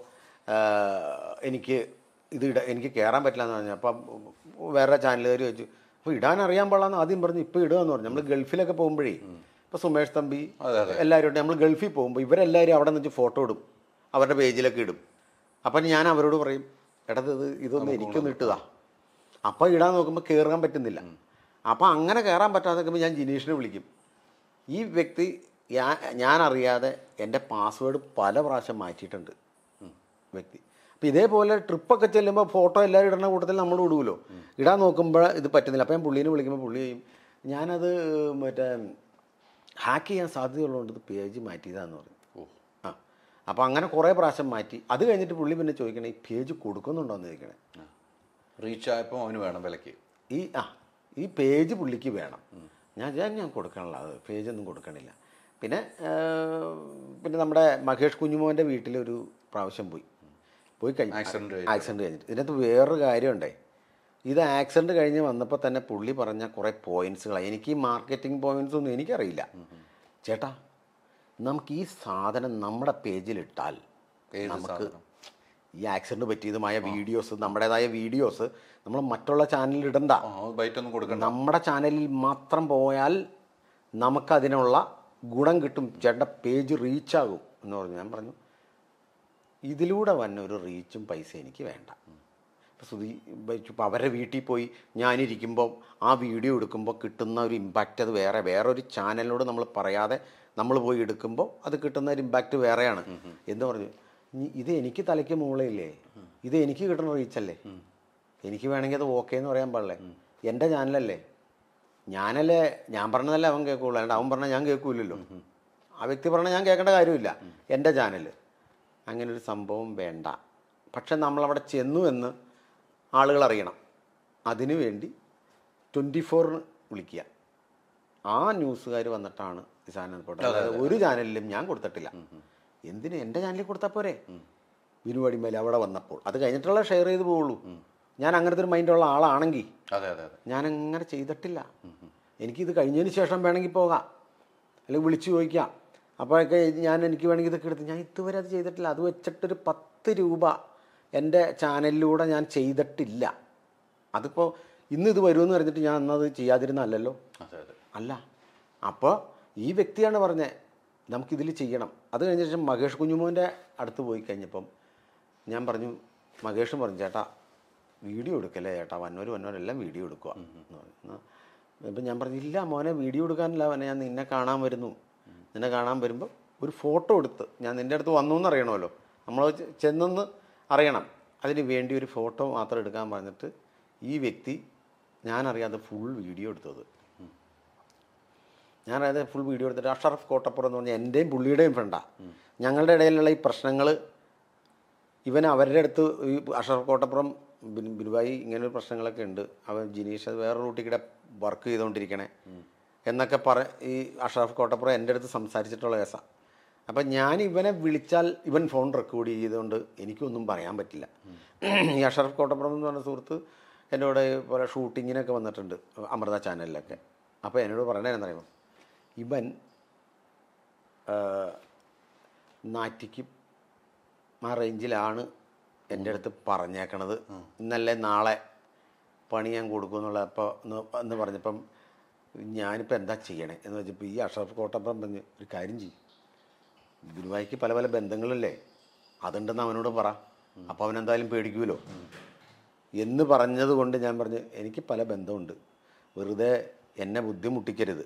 Speaker 2: എനിക്ക് ഇത് ഇട എനിക്ക് കയറാൻ പറ്റില്ല എന്ന് പറഞ്ഞു അപ്പം വേറെ ചാനലുകാർ ചോദിച്ചു അപ്പോൾ ഇടാൻ അറിയാൻ പാടാന്ന് ആദ്യം പറഞ്ഞു ഇപ്പോൾ ഇടുക എന്ന് പറഞ്ഞു നമ്മൾ ഗൾഫിലൊക്കെ പോകുമ്പോഴേ ഇപ്പോൾ സുമേഷ് തമ്പി എല്ലാവരും നമ്മൾ ഗൾഫിൽ പോകുമ്പോൾ ഇവരെല്ലാവരും അവിടെ നിന്ന് ഫോട്ടോ ഇടും അവരുടെ പേജിലൊക്കെ ഇടും അപ്പം ഞാൻ അവരോട് പറയും എടത് ഇത് ഇതൊന്ന് എനിക്കൊന്ന് ഇട്ടതാ അപ്പോൾ ഇടാൻ നോക്കുമ്പോൾ കയറാൻ പറ്റുന്നില്ല അപ്പോൾ അങ്ങനെ കയറാൻ പറ്റാതെ ഞാൻ ജിനീഷിനെ വിളിക്കും ഈ വ്യക്തി ഞാൻ അറിയാതെ എൻ്റെ പാസ്വേഡ് പല പ്രാവശ്യം മാറ്റിയിട്ടുണ്ട് വ്യക്തി അപ്പം ഇതേപോലെ ട്രിപ്പൊക്കെ ചെല്ലുമ്പോൾ ഫോട്ടോ എല്ലാവരും ഇടുന്ന കൂട്ടത്തിൽ നമ്മൾ ഇടുമല്ലോ ഇടാൻ നോക്കുമ്പോൾ ഇത് പറ്റുന്നില്ല അപ്പം ഞാൻ പുള്ളീനെ വിളിക്കുമ്പോൾ പുള്ളി ചെയ്യും ഞാനത് മറ്റേ ഹാക്ക് ചെയ്യാൻ സാധ്യതയുള്ളതുകൊണ്ട് ഇത് പേജ് മാറ്റിയതാന്ന് പറയും അപ്പോൾ അങ്ങനെ കുറേ പ്രാവശ്യം മാറ്റി അത് കഴിഞ്ഞിട്ട് പുള്ളി പിന്നെ ചോദിക്കണേ ഈ പേജ് കൊടുക്കുന്നുണ്ടോ എന്ന് ചോദിക്കണേ റീച്ച് ആയപ്പോൾ അവന് വേണം വിലയ്ക്ക് ഈ ആ ഈ പേജ് പുള്ളിക്ക് വേണം ഞാൻ ഞാൻ ഞാൻ കൊടുക്കണില്ല അത് പേജൊന്നും കൊടുക്കണില്ല പിന്നെ പിന്നെ നമ്മുടെ മഹേഷ് കുഞ്ഞുമോൻ്റെ വീട്ടിലൊരു പ്രാവശ്യം പോയി പോയി കഴിഞ്ഞു ആക്സിഡൻറ്റ് ആക്സിഡൻറ്റ് കഴിഞ്ഞിട്ട് ഇതിനകത്ത് വേറൊരു കാര്യമുണ്ടേ ഇത് ആക്സിഡൻറ്റ് കഴിഞ്ഞ് വന്നപ്പോൾ തന്നെ പുള്ളി പറഞ്ഞ കുറേ പോയിൻസുകളാണ് എനിക്ക് ഈ മാർക്കറ്റിംഗ് പോയിൻസ് ഒന്നും എനിക്കറിയില്ല ചേട്ടാ നമുക്ക് ഈ സാധനം നമ്മുടെ പേജിലിട്ടാൽ നമുക്ക് ഈ ആക്സിഡന്റ് പറ്റിയതുമായ വീഡിയോസ് നമ്മുടേതായ വീഡിയോസ് നമ്മൾ മറ്റുള്ള ചാനലിൽ ഇടണ്ട നമ്മുടെ ചാനലിൽ മാത്രം പോയാൽ നമുക്കതിനുള്ള ഗുണം കിട്ടും ചേട്ടൻ്റെ പേജ് റീച്ചാകും എന്ന് പറഞ്ഞു ഞാൻ പറഞ്ഞു ഇതിലൂടെ വന്ന ഒരു റീച്ചും പൈസ എനിക്ക് വേണ്ട ഇപ്പോൾ സുധി ഇപ്പോൾ അവരുടെ വീട്ടിൽ പോയി ഞാനിരിക്കുമ്പോൾ ആ വീഡിയോ എടുക്കുമ്പോൾ കിട്ടുന്ന ഒരു ഇമ്പാക്റ്റ് അത് വേറെ വേറൊരു ചാനലിനോട് നമ്മൾ പറയാതെ നമ്മൾ പോയി എടുക്കുമ്പോൾ അത് കിട്ടുന്ന ഒരു ഇമ്പാക്റ്റ് വേറെയാണ് എന്ന് പറഞ്ഞു ഇത് എനിക്ക് തലയ്ക്ക് മുകളിലേ ഇത് എനിക്ക് കിട്ടുന്ന റീച്ചല്ലേ എനിക്ക് വേണമെങ്കിൽ അത് ഓക്കെ എന്ന് പറയാൻ പാടില്ലേ എൻ്റെ ചാനലല്ലേ ഞാനല്ലേ ഞാൻ പറഞ്ഞതല്ലേ അവൻ കേൾക്കുള്ളൂ അല്ലാണ്ട് അവൻ പറഞ്ഞാൽ ഞാൻ കേൾക്കൂലല്ലോ ആ വ്യക്തി പറഞ്ഞാൽ ഞാൻ കേൾക്കേണ്ട കാര്യമില്ല എൻ്റെ ചാനൽ അങ്ങനെ ഒരു സംഭവം വേണ്ട പക്ഷെ നമ്മളവിടെ ചെന്നു എന്ന് ആളുകൾ അറിയണം അതിനു വേണ്ടി ട്വൻറ്റി ഫോറിന് വിളിക്കുക ആ ന്യൂസുകാർ വന്നിട്ടാണ് കിസാനെന്ന് പോട്ടെ ഒരു ചാനലിലും ഞാൻ കൊടുത്തിട്ടില്ല എന്തിനു എൻ്റെ ചാനലിൽ കൊടുത്താൽ പോരെ വിനുവാടിമേലെ അവിടെ വന്നപ്പോൾ അത് കഴിഞ്ഞിട്ടുള്ള ഷെയർ ചെയ്ത് പോവുള്ളൂ ഞാൻ അങ്ങനത്തെ ഒരു മൈൻഡുള്ള ആളാണെങ്കിൽ ഞാൻ അങ്ങനെ ചെയ്തിട്ടില്ല എനിക്കിത് കഴിഞ്ഞതിന് ശേഷം വേണമെങ്കിൽ പോകാം അല്ലെങ്കിൽ വിളിച്ചു ചോദിക്കാം അപ്പോഴൊക്കെ ഞാൻ എനിക്ക് വേണമെങ്കിൽ ഇതൊക്കെ എടുത്ത് ഞാൻ ഇതുവരെ അത് ചെയ്തിട്ടില്ല അത് വെച്ചിട്ടൊരു പത്ത് രൂപ എൻ്റെ ചാനലിലൂടെ ഞാൻ ചെയ്തിട്ടില്ല അതിപ്പോൾ ഇന്ന് ഇത് വരുമെന്ന് പറഞ്ഞിട്ട് ഞാൻ അന്നത് ചെയ്യാതിരുന്നല്ലോ അല്ല അപ്പോൾ ഈ വ്യക്തിയാണ് പറഞ്ഞത് നമുക്കിതിൽ ചെയ്യണം അത് കഴിഞ്ഞ ശേഷം മഹേഷ് കുഞ്ഞുമോൻ്റെ അടുത്ത് പോയി കഴിഞ്ഞപ്പം ഞാൻ പറഞ്ഞു മഹേഷും പറഞ്ഞു ചേട്ടാ വീഡിയോ എടുക്കല്ലേ ചേട്ടാ വന്നൂർ എല്ലാം വീഡിയോ എടുക്കുക എന്ന് പറഞ്ഞു ഇപ്പം ഞാൻ പറഞ്ഞു ഇല്ല മോനെ വീഡിയോ എടുക്കാനില്ല മോനെ ഞാൻ നിന്നെ കാണാൻ വരുന്നു നിന്നെ കാണാൻ വരുമ്പോൾ ഒരു ഫോട്ടോ എടുത്ത് ഞാൻ നിൻ്റെ അടുത്ത് വന്നു എന്നറിയണമല്ലോ അറിയണമല്ലോ നമ്മൾ ചെന്നെന്ന് അറിയണം അതിന് വേണ്ടി ഒരു ഫോട്ടോ മാത്രം എടുക്കാൻ പറഞ്ഞിട്ട് ഈ വ്യക്തി ഞാനറിയാതെ ഫുൾ വീഡിയോ എടുത്തത് ഞാനത് ഫുൾ വീഡിയോ എടുത്തിട്ട് അഷറഫ് കോട്ടപ്പുറം എന്ന് പറഞ്ഞാൽ എൻ്റെയും പുള്ളിയുടെയും ഫ്രണ്ടാണ് ഞങ്ങളുടെ ഇടയിലുള്ള ഈ പ്രശ്നങ്ങൾ ഇവൻ അവരുടെ അടുത്ത് ഈ അഷറഫ് കോട്ടപ്പുറം ബിനുബായി ഒരു പ്രശ്നങ്ങളൊക്കെ ഉണ്ട് അവൻ ജിനീഷ് വേറെ റൂട്ടിൽ കൂടെ വർക്ക് ചെയ്തുകൊണ്ടിരിക്കണേ എന്നൊക്കെ പറ ഈ അഷറഫ് കോട്ടപ്പുറം എൻ്റെ അടുത്ത് സംസാരിച്ചിട്ടുള്ള കേസാണ് അപ്പം ഞാൻ ഇവനെ വിളിച്ചാൽ ഇവൻ ഫോൺ റെക്കോർഡ് ചെയ്തുകൊണ്ട് എനിക്കൊന്നും പറയാൻ പറ്റില്ല ഈ അഷറഫ് കോട്ടപ്പുറം എന്ന് പറഞ്ഞ സുഹൃത്ത് എന്നോട് പോലെ ഷൂട്ടിങ്ങിനൊക്കെ വന്നിട്ടുണ്ട് അമൃത ചാനലിലൊക്കെ അപ്പോൾ എന്നോട് പറയണേ എന്നറിയുമോ ഇവൻ നാറ്റിക്കും ആ റേഞ്ചിലാണ് എൻ്റെ അടുത്ത് പറഞ്ഞേക്കണത് ഇന്നല്ലേ നാളെ പണി ഞാൻ കൊടുക്കും എന്നുള്ള അപ്പോൾ എന്ന് പറഞ്ഞപ്പം ഞാനിപ്പോൾ എന്താ ചെയ്യണേ എന്ന് വെച്ചപ്പോൾ ഈ അഷറഫ് കോട്ടപ്പം പറഞ്ഞ് ഒരു കാര്യം ചെയ്യും ഗുരുവായിക്ക് പല പല ബന്ധങ്ങളല്ലേ അതുണ്ടെന്ന് അവനോട് പറ അപ്പോൾ അവൻ എന്തായാലും പേടിക്കുമല്ലോ എന്ന് പറഞ്ഞത് കൊണ്ട് ഞാൻ പറഞ്ഞു എനിക്ക് പല ബന്ധമുണ്ട് വെറുതെ എന്നെ ബുദ്ധിമുട്ടിക്കരുത്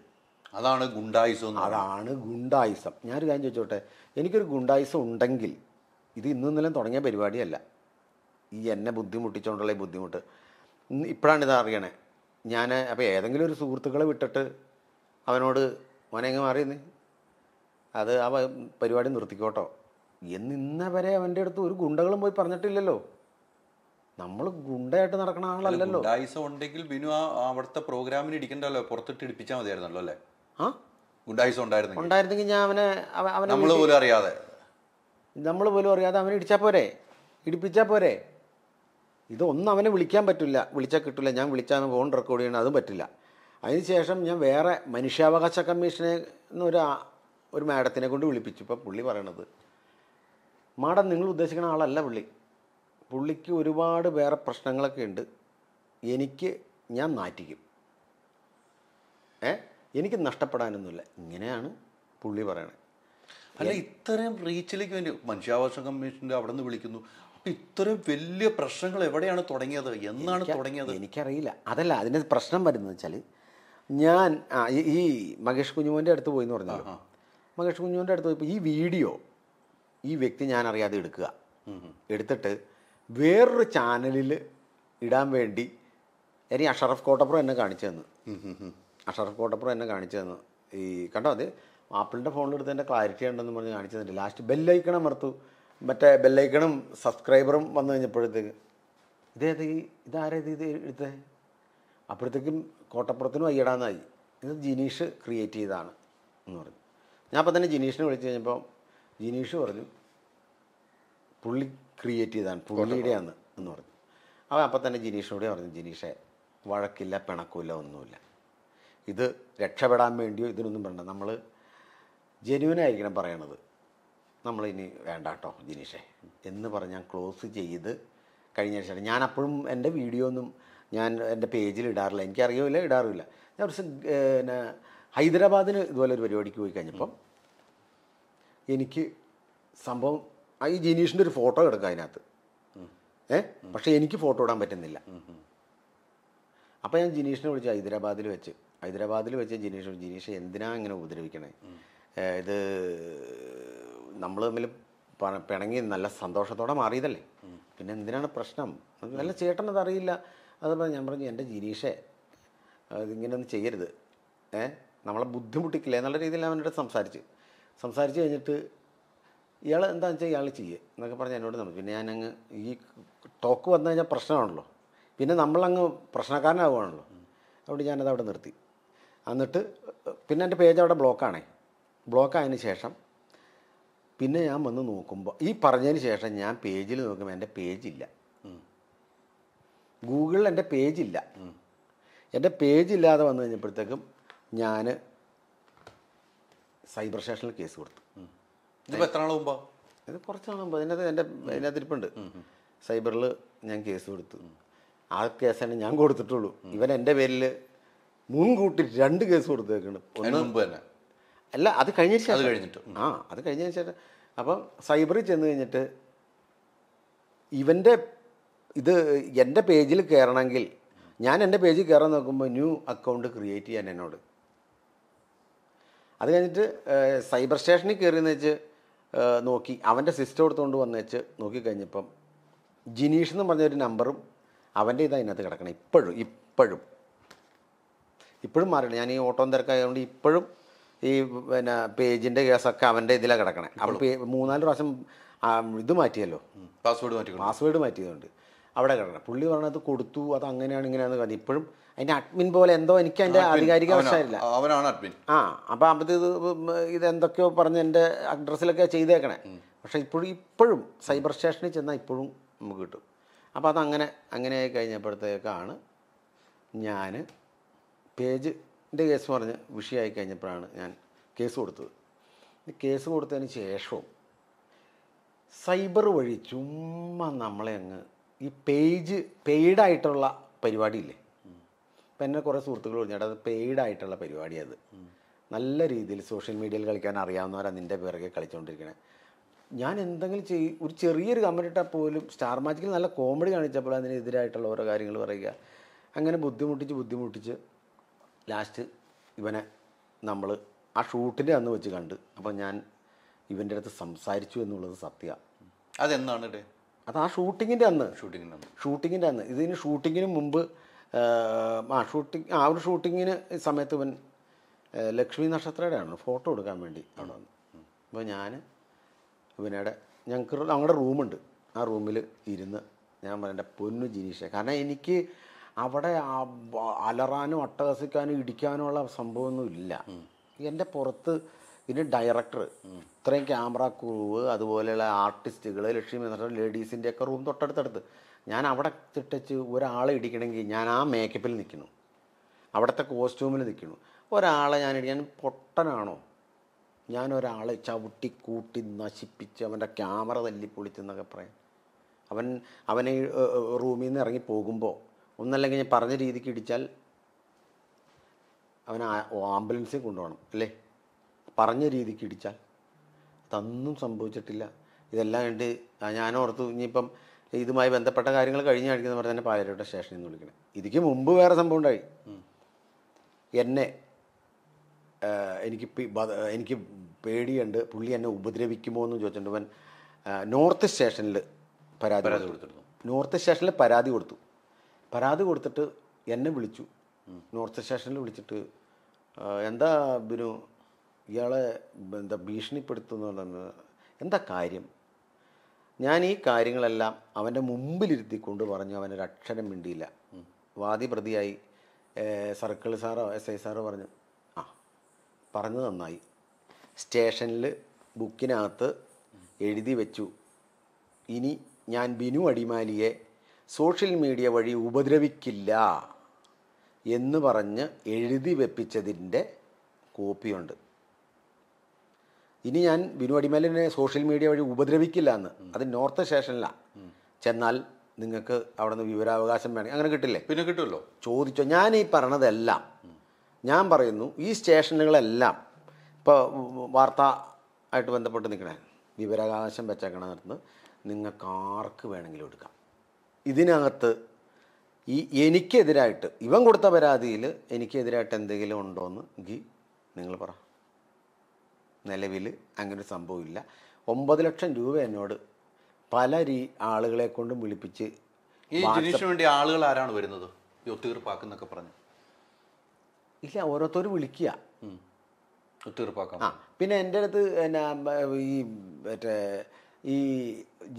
Speaker 1: അതാണ് ഗുണ്ടായിസം അതാണ്
Speaker 2: ഗുണ്ടായിസം ഞാനൊരു കാര്യം ചോദിച്ചോട്ടെ എനിക്കൊരു ഗുണ്ടായിസം ഉണ്ടെങ്കിൽ ഇത് ഇന്നും ഇന്നലെ തുടങ്ങിയ പരിപാടിയല്ല ഈ എന്നെ ബുദ്ധിമുട്ടിച്ചുകൊണ്ടുള്ള ഈ ബുദ്ധിമുട്ട് ഇപ്പോഴാണ് ഇത് അറിയണേ ഞാൻ അപ്പോൾ ഏതെങ്കിലും ഒരു സുഹൃത്തുക്കളെ വിട്ടിട്ട് അവനോട് മോനെങ്ങ് മാറിയെന്ന് അത് ആ പരിപാടി നിർത്തിക്കോട്ടോ എന്നിന്ന വരെ അവൻ്റെ അടുത്ത് ഒരു ഗുണ്ടകളും പോയി പറഞ്ഞിട്ടില്ലല്ലോ നമ്മൾ ഗുണ്ടയായിട്ട് നടക്കണ ആളല്ലല്ലോ
Speaker 1: ഉണ്ടെങ്കിൽ ബിനു ആ അവിടുത്തെ പ്രോഗ്രാമിന് ഇടിക്കണ്ടല്ലോ പുറത്തിട്ട് ഇടിപ്പിച്ചാൽ മതിയായിരുന്നല്ലോ അല്ലേ ഗുണ്ടായിസം ഉണ്ടായിരുന്നെങ്കിൽ
Speaker 2: ഞാൻ അവനെ അവനെ നമ്മൾ പോലും അറിയാതെ നമ്മൾ പോലും അറിയാതെ അവനെ ഇടിച്ചാൽ പോരെ ഇടിപ്പിച്ചാൽ പോരെ ഇതൊന്നും അവനെ വിളിക്കാൻ പറ്റില്ല വിളിച്ചാൽ കിട്ടില്ല ഞാൻ വിളിച്ചാൽ ഫോൺ റെക്കോർഡ് ചെയ്യണം അതും പറ്റില്ല അതിനുശേഷം ഞാൻ വേറെ മനുഷ്യാവകാശ കമ്മീഷനെ എന്നൊരു ഒരു മാഡത്തിനെ കൊണ്ട് വിളിപ്പിച്ചു ഇപ്പം പുള്ളി പറയണത് മാഡം നിങ്ങൾ ഉദ്ദേശിക്കുന്ന ആളല്ല പുള്ളി പുള്ളിക്ക് ഒരുപാട് വേറെ പ്രശ്നങ്ങളൊക്കെ ഉണ്ട് എനിക്ക് ഞാൻ നാറ്റിക്കും ഏ എനിക്ക് നഷ്ടപ്പെടാനൊന്നുമില്ല ഇങ്ങനെയാണ്
Speaker 1: പുള്ളി പറയണത് അല്ല ഇത്രയും റീച്ചിലേക്ക് വേണ്ടി മനുഷ്യാവകാശ കമ്മീഷൻ്റെ അവിടെ നിന്ന് വിളിക്കുന്നു ഇത്രയും വലിയ പ്രശ്നങ്ങൾ എവിടെയാണ് തുടങ്ങിയത് എന്നാണ് തുടങ്ങിയത് എനിക്കറിയില്ല
Speaker 2: അതല്ല അതിൻ്റെ പ്രശ്നം വരുന്നത് വെച്ചാൽ ഞാൻ ഈ മഹേഷ് കുഞ്ഞുമോൻ്റെ അടുത്ത് പോയി എന്ന് പറഞ്ഞാൽ മഹേഷ് കുഞ്ഞുമോൻ്റെ അടുത്ത് പോയപ്പോൾ ഈ വീഡിയോ ഈ വ്യക്തി ഞാൻ അറിയാതെ എടുക്കുക എടുത്തിട്ട് വേറൊരു ചാനലിൽ ഇടാൻ വേണ്ടി എനിക്ക് അഷറഫ് കോട്ടപ്പുറം എന്നെ കാണിച്ചു തന്നു അഷറഫ് കോട്ടപ്പുറം എന്നെ കാണിച്ചു തന്നു ഈ കണ്ടോ അത് ആപ്പിളിൻ്റെ ഫോണിലെടുത്ത് എൻ്റെ ക്ലാരിറ്റി ഉണ്ടെന്ന് പറഞ്ഞ് കാണിച്ചു തന്നിട്ട് ലാസ്റ്റ് ബെല്ലൈക്കണം മറത്തു മറ്റേ ബെല്ലൈക്കണം സബ്സ്ക്രൈബറും വന്നു കഴിഞ്ഞപ്പോഴത്തേക്ക് ഇതേത് ഈ ഇതാരാ ഇത് എടുത്തത് അപ്പോഴത്തേക്കും കോട്ടപ്പുറത്തിനും അയ്യടാന്നായി ഇത് ജിനീഷ് ക്രിയേറ്റ് ചെയ്തതാണ് എന്ന് പറഞ്ഞു ഞാൻ അപ്പം തന്നെ ജിനീഷിനെ വിളിച്ചു കഴിഞ്ഞപ്പോൾ ജിനീഷ് പറഞ്ഞു പുള്ളി ക്രിയേറ്റ് ചെയ്താണ് പുള്ളിയുടെയാണ് എന്ന് പറഞ്ഞു അവൻ അപ്പം തന്നെ ജിനീഷിനോട് പറഞ്ഞു ജിനീഷെ വഴക്കില്ല പിണക്കില്ല ഒന്നുമില്ല ഇത് രക്ഷപ്പെടാൻ വേണ്ടിയോ ഇതിനൊന്നും വേണ്ട നമ്മൾ ജെന്യൂനായിരിക്കണം പറയണത് നമ്മളിനി വേണ്ട കേട്ടോ ജിനീഷേ എന്ന് പറഞ്ഞ് ഞാൻ ക്ലോസ് ചെയ്ത് കഴിഞ്ഞ ശേഷം ഞാൻ അപ്പോഴും എൻ്റെ വീഡിയോ ഒന്നും ഞാൻ എൻ്റെ പേജിൽ ഇടാറില്ല എനിക്കറിയില്ല ഇടാറില്ല ഞാൻ ഒരു പിന്നെ ഹൈദരാബാദിന് ഇതുപോലെ ഒരു പരിപാടിക്ക് പോയി കഴിഞ്ഞപ്പം എനിക്ക് സംഭവം ഈ ജിനീഷിൻ്റെ ഒരു ഫോട്ടോ കിടക്കുക അതിനകത്ത് ഏ പക്ഷേ എനിക്ക് ഫോട്ടോ ഇടാൻ പറ്റുന്നില്ല അപ്പോൾ ഞാൻ ജിനീഷിനെ വിളിച്ചു ഹൈദരാബാദിൽ വെച്ച് ഹൈദരാബാദിൽ വെച്ച് ജിനീഷ് ജിനീഷ് എന്തിനാണ് ഇങ്ങനെ ഉപദ്രവിക്കണേ ഇത് നമ്മൾ തമ്മിൽ പിണങ്ങി നല്ല സന്തോഷത്തോടെ മാറിയതല്ലേ പിന്നെ എന്തിനാണ് പ്രശ്നം നല്ല ചേട്ടൻ അതറിയില്ല അത് ഞാൻ പറഞ്ഞു എൻ്റെ ജിനീഷെ ഇതിങ്ങനെയൊന്നും ചെയ്യരുത് ഏ നമ്മളെ ബുദ്ധിമുട്ടിക്കില്ല എന്നുള്ള രീതിയിൽ അവനോട് സംസാരിച്ച് സംസാരിച്ച് കഴിഞ്ഞിട്ട് ഇയാൾ എന്താണെന്ന് വെച്ചാൽ ഇയാൾ ചെയ്യുക എന്നൊക്കെ പറഞ്ഞ് എന്നോട് നമ്മൾ പിന്നെ ഞാനങ്ങ് ഈ ടോക്ക് വന്നു കഴിഞ്ഞാൽ പ്രശ്നമാണല്ലോ പിന്നെ നമ്മളങ്ങ് പ്രശ്നക്കാരനാവുകയാണല്ലോ അതുകൊണ്ട് ഞാനത് അവിടെ നിർത്തി എന്നിട്ട് പിന്നെ എൻ്റെ പേജ് അവിടെ ബ്ലോക്കാണേ ബ്ലോക്കായതിന് ശേഷം പിന്നെ ഞാൻ വന്ന് നോക്കുമ്പോൾ ഈ പറഞ്ഞതിന് ശേഷം ഞാൻ പേജിൽ നോക്കുമ്പോൾ എൻ്റെ പേജില്ല ഗൂഗിളിൽ എൻ്റെ പേജില്ല എൻ്റെ പേജില്ലാതെ വന്നു കഴിഞ്ഞപ്പോഴത്തേക്കും ഞാൻ സൈബർ സ്റ്റേഷനിൽ കേസ് കൊടുത്തു
Speaker 1: ഇതിപ്പോൾ എത്ര നാൾ മുമ്പോ
Speaker 2: ഇത് കുറച്ച് നാൾ മുമ്പ് അതിനകത്ത് എൻ്റെ അതിനകത്ത് ഇരിപ്പുണ്ട് സൈബറിൽ ഞാൻ കേസ് കൊടുത്തു ആ കേസാണ് ഞാൻ കൊടുത്തിട്ടുള്ളൂ ഇവൻ എൻ്റെ പേരിൽ മുൻകൂട്ടി രണ്ട് കേസ് കൊടുത്തേക്കുന്നുണ്ട് ഒന്ന് അല്ല അത് കഴിഞ്ഞ അത് കഴിഞ്ഞിട്ട് ആ അത് കഴിഞ്ഞ ശേഷം അപ്പം സൈബറിൽ ചെന്ന് കഴിഞ്ഞിട്ട് ഇവൻ്റെ ഇത് എൻ്റെ പേജിൽ കയറണമെങ്കിൽ ഞാൻ എൻ്റെ പേജിൽ കയറാൻ നോക്കുമ്പോൾ ന്യൂ അക്കൗണ്ട് ക്രിയേറ്റ് ചെയ്യാൻ എന്നോട് അത് കഴിഞ്ഞിട്ട് സൈബർ സ്റ്റേഷനിൽ കയറിയെന്ന് വെച്ച് നോക്കി അവൻ്റെ സിസ്റ്റം എടുത്തുകൊണ്ട് വന്ന് വെച്ച് നോക്കിക്കഴിഞ്ഞപ്പം ജിനീഷ് എന്ന് പറഞ്ഞ ഒരു നമ്പറും അവൻ്റെ ഇതാണ് അതിനകത്ത് കിടക്കണം ഇപ്പോഴും ഇപ്പോഴും ഇപ്പോഴും മാറിയില്ല ഞാൻ ഈ ഓട്ടോ തിരക്കായതുകൊണ്ട് ഇപ്പോഴും ഈ പിന്നെ പേജിൻ്റെ കേസൊക്കെ അവൻ്റെ ഇതിലാണ് കിടക്കണേ അവൾ മൂന്നാല് പ്രാവശ്യം ഇത് മാറ്റിയല്ലോ പാസ്വേഡ് മാറ്റി പാസ്വേഡ് മാറ്റിയതുകൊണ്ട് അവിടെ കിടക്കണം പുള്ളി പറഞ്ഞത് കൊടുത്തു അത് അങ്ങനെയാണ് ഇങ്ങനെയാണ് പറഞ്ഞു ഇപ്പോഴും അതിൻ്റെ അഡ്മിൻ പോലെ എന്തോ എനിക്ക് അതിൻ്റെ ആധികാരിക ആവശ്യമില്ല അവനാണ് അഡ്മിൻ ആ അപ്പോൾ അപ്പം ഇത് ഇത് എന്തൊക്കെയോ പറഞ്ഞ് എൻ്റെ അഡ്രസ്സിലൊക്കെ ചെയ്തേക്കണേ പക്ഷേ ഇപ്പോഴും ഇപ്പോഴും സൈബർ സ്റ്റേഷനിൽ ചെന്നാൽ ഇപ്പോഴും നമുക്ക് കിട്ടും അപ്പോൾ അതങ്ങനെ ആയി കഴിഞ്ഞപ്പോഴത്തേക്കാണ് ഞാൻ പേജിൻ്റെ കേസ് പറഞ്ഞ് വിഷയമായി കഴിഞ്ഞപ്പോഴാണ് ഞാൻ കേസ് കൊടുത്തത് കേസ് കൊടുത്തതിന് ശേഷവും സൈബർ വഴി ചുമ്മാ നമ്മളെ അങ്ങ് ഈ പേജ് പെയ്ഡായിട്ടുള്ള പരിപാടിയില്ലേ ഇപ്പം എന്നെ കുറേ സുഹൃത്തുക്കൾ പറഞ്ഞാൽ അത് പെയ്ഡായിട്ടുള്ള പരിപാടിയത് നല്ല രീതിയിൽ സോഷ്യൽ മീഡിയയിൽ കളിക്കാൻ അറിയാവുന്നവരാണ് നിൻ്റെ പിറകെ കളിച്ചുകൊണ്ടിരിക്കണേ ഞാൻ എന്തെങ്കിലും ചെയ്യും ഒരു ചെറിയൊരു കമൻറ്റ് ഇട്ടാൽ പോലും സ്റ്റാർ മാജിക്കിൽ നല്ല കോമഡി കാണിച്ചപ്പോൾ അതിനെതിരായിട്ടുള്ള ഓരോ കാര്യങ്ങൾ പറയുക അങ്ങനെ ബുദ്ധിമുട്ടിച്ച് ബുദ്ധിമുട്ടിച്ച് ലാസ്റ്റ് ഇവനെ നമ്മൾ ആ ഷൂട്ടിൻ്റെ അന്ന് വെച്ച് കണ്ട് അപ്പോൾ ഞാൻ ഇവൻ്റെ അടുത്ത് സംസാരിച്ചു എന്നുള്ളത് സത്യ അതെന്താണ് അത് ആ ഷൂട്ടിങ്ങിൻ്റെ അന്ന് ഷൂട്ടിങ്ങിൻ്റെ അന്ന് ഷൂട്ടിങ്ങിൻ്റെ അന്ന് ഇതിന് ഷൂട്ടിങ്ങിന് മുമ്പ് ആ ഷൂട്ടിങ് ആ ഒരു ഷൂട്ടിങ്ങിന് സമയത്ത് ഇവൻ ലക്ഷ്മി നക്ഷത്രയുടെ ആണ് ഫോട്ടോ എടുക്കാൻ വേണ്ടി അവിടെ വന്നു അപ്പോൾ ഞാൻ ഇവനയുടെ ഞങ്ങൾക്ക് ഞങ്ങളുടെ റൂമുണ്ട് ആ റൂമിൽ ഇരുന്ന് ഞാൻ പറഞ്ഞ പൊന്നു ജിനീഷ കാരണം എനിക്ക് അവിടെ അലറാനും അട്ടഹസിക്കാനും ഉള്ള സംഭവമൊന്നും ഇല്ല എൻ്റെ പുറത്ത് ഇനി ഡയറക്ടർ ഇത്രയും ക്യാമറ ക്രൂവ് അതുപോലെയുള്ള ആർട്ടിസ്റ്റുകൾ ലക്ഷ്മി ലേഡീസിൻ്റെ ഒക്കെ റൂം തൊട്ടടുത്തടുത്ത് ഞാൻ അവിടെ തിട്ടച്ച് ഒരാളെ ഇടിക്കണമെങ്കിൽ ഞാൻ ആ മേക്കപ്പിൽ നിൽക്കുന്നു അവിടുത്തെ കോസ്റ്റ്യൂമിൽ നിൽക്കുന്നു ഒരാളെ ഞാൻ ഇടിക്കാൻ പൊട്ടനാണോ ഞാൻ ഒരാളെ ചവിട്ടി കൂട്ടി നശിപ്പിച്ച് അവൻ്റെ ക്യാമറ തല്ലിപ്പൊളിച്ചെന്നൊക്കെ പറയാം അവൻ അവനെ റൂമിൽ നിന്ന് ഇറങ്ങി പോകുമ്പോൾ ഒന്നല്ലെങ്കിൽ ഞാൻ പറഞ്ഞ രീതിക്ക് ഇടിച്ചാൽ അവൻ ആംബുലൻസിൽ കൊണ്ടുപോകണം അല്ലേ പറഞ്ഞ രീതിക്ക് ഇടിച്ചാൽ അതൊന്നും സംഭവിച്ചിട്ടില്ല ഇതെല്ലാം കണ്ട് ഞാൻ ഓർത്തു ഇനിയിപ്പം ഇതുമായി ബന്ധപ്പെട്ട കാര്യങ്ങൾ കഴിഞ്ഞ കഴിക്കുന്ന പറഞ്ഞ തന്നെ പാലരുടെ സ്റ്റേഷനിൽ നിന്ന് വിളിക്കണം ഇതിക്ക് മുമ്പ് വേറെ സംഭവം ഉണ്ടായി എന്നെ എനിക്ക് എനിക്ക് പേടിയുണ്ട് പുള്ളി എന്നെ ഉപദ്രവിക്കുമോ എന്ന് ചോദിച്ചിട്ടുണ്ട് നോർത്ത് സ്റ്റേഷനിൽ പരാതി കൊടുത്തിരുന്നു നോർത്ത് സ്റ്റേഷനിൽ പരാതി കൊടുത്തു പരാതി കൊടുത്തിട്ട് എന്നെ വിളിച്ചു നോർത്ത് സ്റ്റേഷനിൽ വിളിച്ചിട്ട് എന്താ ബിനു ഇയാളെ എന്താ ഭീഷണിപ്പെടുത്തുന്നു എന്താ കാര്യം ഞാൻ ഈ കാര്യങ്ങളെല്ലാം അവൻ്റെ മുമ്പിലിരുത്തി കൊണ്ട് പറഞ്ഞു അവനൊരു അക്ഷരം മിണ്ടിയില്ല വാദി പ്രതിയായി സർക്കിൾ സാറോ എസ് ഐ സാറോ പറഞ്ഞു ആ പറഞ്ഞു നന്നായി സ്റ്റേഷനിൽ ബുക്കിനകത്ത് എഴുതി വെച്ചു ഇനി ഞാൻ ബിനു അടിമാലിയെ സോഷ്യൽ മീഡിയ വഴി ഉപദ്രവിക്കില്ല എന്ന് പറഞ്ഞ് എഴുതി വെപ്പിച്ചതിൻ്റെ കോപ്പിയുണ്ട് ഇനി ഞാൻ ബിനു അടിമലിനെ സോഷ്യൽ മീഡിയ വഴി ഉപദ്രവിക്കില്ല എന്ന് അത് നോർത്ത് സ്റ്റേഷനിലാണ് ചെന്നാൽ നിങ്ങൾക്ക് അവിടെ നിന്ന് വിവരാവകാശം വേണം അങ്ങനെ കിട്ടില്ലേ പിന്നെ കിട്ടുമല്ലോ ചോദിച്ചോ ഞാൻ ഈ പറഞ്ഞതെല്ലാം ഞാൻ പറയുന്നു ഈ സ്റ്റേഷനുകളെല്ലാം ഇപ്പോൾ വാർത്ത ആയിട്ട് ബന്ധപ്പെട്ട് നിൽക്കണേ വിവരാവകാശം വെച്ചേക്കണത് നിങ്ങൾക്ക് ആർക്ക് വേണമെങ്കിലും എടുക്കാം ഇതിനകത്ത് ഈ എനിക്കെതിരായിട്ട് ഇവൻ കൊടുത്ത പരാതിയിൽ എനിക്കെതിരായിട്ട് എന്തെങ്കിലും ഉണ്ടോ എന്ന് ഗി നിങ്ങൾ പറ നിലവിൽ അങ്ങനൊരു സംഭവമില്ല ഒമ്പത് ലക്ഷം രൂപ എന്നോട് പല രീ ആളുകളെ കൊണ്ടും വിളിപ്പിച്ച്
Speaker 1: ഈ വേണ്ടി ആളുകൾ ആരാണ് വരുന്നത് ഈ ഒത്തുതീർപ്പാക്കുന്നൊക്കെ പറഞ്ഞു
Speaker 2: ഇല്ല ഓരോരുത്തരും വിളിക്കുക
Speaker 1: ഒത്തുതീർപ്പാക്കാം ആ
Speaker 2: പിന്നെ എൻ്റെ അടുത്ത് എന്നാ ഈ മറ്റേ ഈ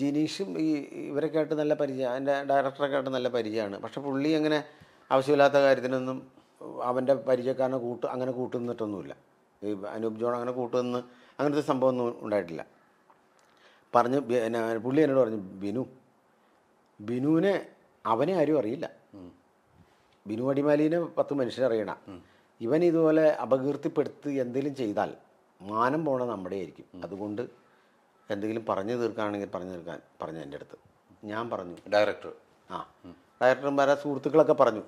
Speaker 2: ജിനീഷും ഈ ഇവരൊക്കെ ആയിട്ട് നല്ല പരിചയം എൻ്റെ ഡയറക്ടറൊക്കെ ആയിട്ട് നല്ല പരിചയമാണ് പക്ഷെ പുള്ളി അങ്ങനെ ആവശ്യമില്ലാത്ത കാര്യത്തിനൊന്നും അവൻ്റെ പരിചയക്കാരനെ കൂട്ട് അങ്ങനെ കൂട്ടുന്നിട്ടൊന്നുമില്ല ഈ അനൂപ് ജോൺ അങ്ങനെ കൂട്ടുനിന്ന് അങ്ങനത്തെ സംഭവമൊന്നും ഉണ്ടായിട്ടില്ല പറഞ്ഞ് എന്നെ പുള്ളി എന്നോട് പറഞ്ഞു ബിനു ബിനുവിനെ അവനെ ആരും അറിയില്ല ബിനു അടിമാലിനെ പത്ത് മനുഷ്യരറിയണം ഇവൻ ഇതുപോലെ അപകീർത്തിപ്പെടുത്തി എന്തെങ്കിലും ചെയ്താൽ മാനം പോണ നമ്മുടെ ആയിരിക്കും അതുകൊണ്ട് എന്തെങ്കിലും പറഞ്ഞു തീർക്കുകയാണെങ്കിൽ പറഞ്ഞു തീർക്കാൻ പറഞ്ഞു എൻ്റെ അടുത്ത് ഞാൻ പറഞ്ഞു ഡയറക്ടർ ആ വരെ സുഹൃത്തുക്കളൊക്കെ പറഞ്ഞു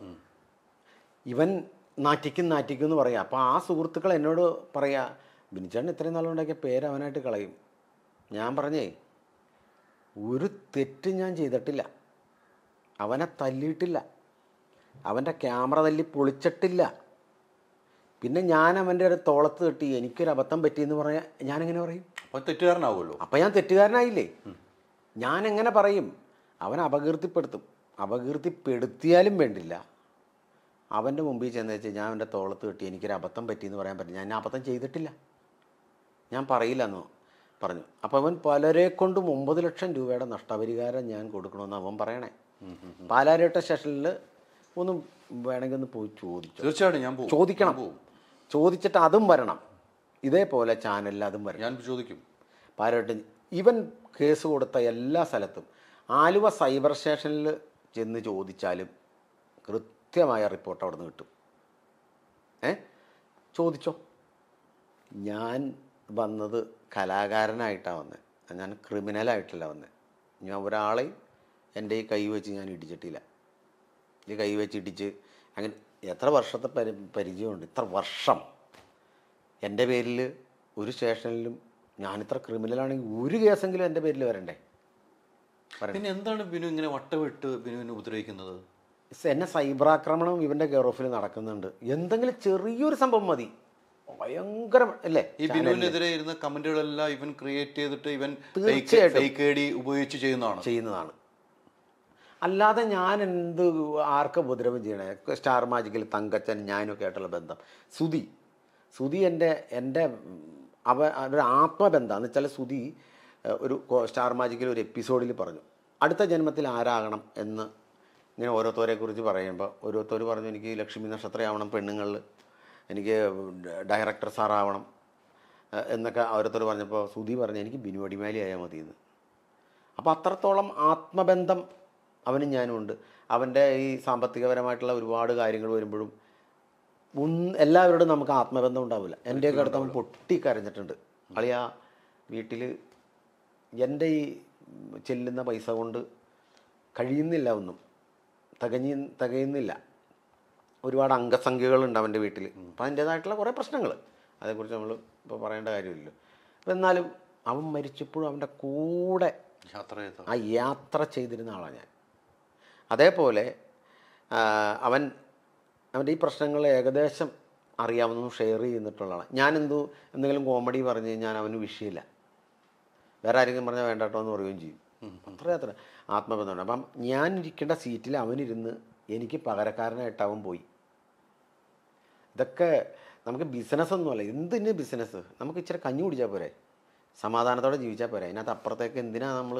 Speaker 2: ഇവൻ നാറ്റിക്കും നാറ്റിക്കും എന്ന് പറയാം അപ്പോൾ ആ സുഹൃത്തുക്കൾ എന്നോട് പറയാ ബിനിച്ചാണ് ഇത്രയും നാളുണ്ടാക്കിയ പേര് അവനായിട്ട് കളയും ഞാൻ പറഞ്ഞേ ഒരു തെറ്റ് ഞാൻ ചെയ്തിട്ടില്ല അവനെ തല്ലിയിട്ടില്ല അവൻ്റെ ക്യാമറ തല്ലി പൊളിച്ചിട്ടില്ല പിന്നെ ഞാൻ അവൻ്റെ ഒരു തോളത്ത് തട്ടി എനിക്കൊരു അബദ്ധം പറ്റിയെന്ന് ഞാൻ ഞാനെങ്ങനെ പറയും
Speaker 1: അപ്പം തെറ്റുകാരനാവുമല്ലോ
Speaker 2: അപ്പോൾ ഞാൻ തെറ്റുകാരനായില്ലേ ഞാൻ എങ്ങനെ പറയും അവൻ അപകീർത്തിപ്പെടുത്തും അപകീർത്തിപ്പെടുത്തിയാലും വേണ്ടില്ല അവൻ്റെ മുമ്പിൽ ചെന്ന് വെച്ചാൽ ഞാൻ അവൻ്റെ തോളത്ത് കെട്ടി എനിക്കൊരു അബദ്ധം പറ്റിയെന്ന് പറയാൻ പറ്റില്ല ഞാൻ അബദ്ധം ചെയ്തിട്ടില്ല ഞാൻ പറയില്ല എന്ന് പറഞ്ഞു അപ്പോൾ അവൻ പലരെ കൊണ്ട് ഒമ്പത് ലക്ഷം രൂപയുടെ നഷ്ടപരിഹാരം ഞാൻ കൊടുക്കണമെന്ന് അവൻ പറയണേ പാലാരേട്ട സ്റ്റേഷനിൽ ഒന്ന് വേണമെങ്കിൽ ഒന്ന് പോയി ചോദിച്ചു
Speaker 1: തീർച്ചയായിട്ടും ഞാൻ ചോദിക്കണം
Speaker 2: ചോദിച്ചിട്ട് അതും വരണം ഇതേപോലെ ചാനലിൽ അതും വരണം ഞാൻ ചോദിക്കും പാരോട്ടിൻ ഇവൻ കേസ് കൊടുത്ത എല്ലാ സ്ഥലത്തും ആലുവ സൈബർ സ്റ്റേഷനിൽ ചെന്ന് ചോദിച്ചാലും കൃത്യമായ റിപ്പോർട്ട് അവിടെ നിന്ന് കിട്ടും ഏ ചോദിച്ചോ ഞാൻ വന്നത് കലാകാരനായിട്ടാണ് വന്നത് ഞാൻ ക്രിമിനലായിട്ടല്ല വന്നത് ഞാൻ ഒരാളെ എൻ്റെ ഈ കൈ വെച്ച് ഞാൻ ഇടിച്ചിട്ടില്ല ഈ കൈ വെച്ച് ഇടിച്ച് അങ്ങനെ എത്ര വർഷത്തെ പരി പരിചയമുണ്ട് ഇത്ര വർഷം എൻ്റെ പേരിൽ ഒരു സ്റ്റേഷനിലും ഞാനിത്ര ക്രിമിനലാണെങ്കിൽ ഒരു കേസെങ്കിലും എൻ്റെ പേരിൽ വരണ്ടേ പിന്നെ
Speaker 1: എന്താണ് ബിനു ഇങ്ങനെ വട്ടവിട്ട് ബിനുവിനെ ഉപദ്രവിക്കുന്നത്
Speaker 2: എന്നെ സൈബർ ആക്രമണം ഇവൻ്റെ കെയർ ഓഫിൽ നടക്കുന്നുണ്ട് എന്തെങ്കിലും ചെറിയൊരു സംഭവം മതി
Speaker 1: ഭയങ്കര
Speaker 2: അല്ലേ ഈ ബിനുവിനെതിരെ
Speaker 1: ഇരുന്ന കമന്റുകളെല്ലാം ഇവൻ ക്രിയേറ്റ് ചെയ്തിട്ട് ഇവൻ തീർച്ചയായിട്ടും ഉപയോഗിച്ച് ചെയ്യുന്നതാണ് ചെയ്യുന്നതാണ്
Speaker 2: അല്ലാതെ ഞാൻ എന്ത് ആർക്ക് ഉപദ്രവം ചെയ്യണേ സ്റ്റാർ മാജിക്കിൽ തങ്കച്ചൻ ഞാനൊക്കെ ആയിട്ടുള്ള ബന്ധം സുതി സുതി എൻ്റെ എൻ്റെ അവ ഒരു ആത്മബന്ധം എന്ന് വെച്ചാൽ സുതി ഒരു സ്റ്റാർ മാജിക്കിൽ ഒരു എപ്പിസോഡിൽ പറഞ്ഞു അടുത്ത ജന്മത്തിൽ ആരാകണം എന്ന് ഇങ്ങനെ ഓരോരുത്തരെ കുറിച്ച് പറയുമ്പോൾ ഓരോരുത്തർ പറഞ്ഞു എനിക്ക് ലക്ഷ്മി നക്ഷത്രയാവണം പെണ്ണുങ്ങളിൽ എനിക്ക് ഡയറക്ടർ സാറാവണം എന്നൊക്കെ ഓരോരുത്തർ പറഞ്ഞപ്പോൾ സുധി പറഞ്ഞു എനിക്ക് ബിനുവടിമാലി ആയാൽ മതി എന്ന് അപ്പോൾ അത്രത്തോളം ആത്മബന്ധം അവനും ഞാനും ഉണ്ട് അവൻ്റെ ഈ സാമ്പത്തികപരമായിട്ടുള്ള ഒരുപാട് കാര്യങ്ങൾ വരുമ്പോഴും എല്ലാവരോടും നമുക്ക് ആത്മബന്ധം ഉണ്ടാവില്ല എൻ്റെയൊക്കെ അടുത്ത് അവൻ പൊട്ടിക്കരഞ്ഞിട്ടുണ്ട് അളിയ വീട്ടിൽ എൻ്റെ ഈ ചെല്ലുന്ന പൈസ കൊണ്ട് കഴിയുന്നില്ല ഒന്നും തികഞ്ഞ തികയുന്നില്ല ഒരുപാട് അംഗസംഖ്യകളുണ്ട് അവൻ്റെ വീട്ടിൽ അപ്പം അതിൻ്റേതായിട്ടുള്ള കുറേ പ്രശ്നങ്ങൾ അതേക്കുറിച്ച് നമ്മൾ ഇപ്പോൾ പറയേണ്ട കാര്യമില്ലല്ലോ അപ്പം എന്നാലും അവൻ മരിച്ചപ്പോഴും അവൻ്റെ കൂടെ യാത്ര ആ യാത്ര ചെയ്തിരുന്ന ആളാണ് ഞാൻ അതേപോലെ അവൻ അവൻ്റെ ഈ പ്രശ്നങ്ങൾ ഏകദേശം അറിയാവുന്ന ഷെയർ ചെയ്യുന്നിട്ടുള്ളതാണ് ഞാൻ എന്തോ എന്തെങ്കിലും കോമഡി പറഞ്ഞു ഞാൻ അവന് വിഷയമില്ല വേറെ ആരെങ്കിലും പറഞ്ഞാൽ വേണ്ടാട്ടോ എന്ന് പറയുകയും ചെയ്യും അത്ര അത്ര ആത്മബന്ധമുണ്ട് അപ്പം ഞാൻ ഇരിക്കേണ്ട സീറ്റിൽ അവനിരുന്ന് എനിക്ക് പകരക്കാരനായിട്ട് അവൻ പോയി ഇതൊക്കെ നമുക്ക് ബിസിനസ് എന്തിന് ബിസിനസ് നമുക്ക് ഇച്ചിരി കഞ്ഞി കുടിച്ചാൽ പോരെ സമാധാനത്തോടെ ജീവിച്ചാൽ പോരെ അതിനകത്ത് അപ്പുറത്തേക്ക് എന്തിനാണ് നമ്മൾ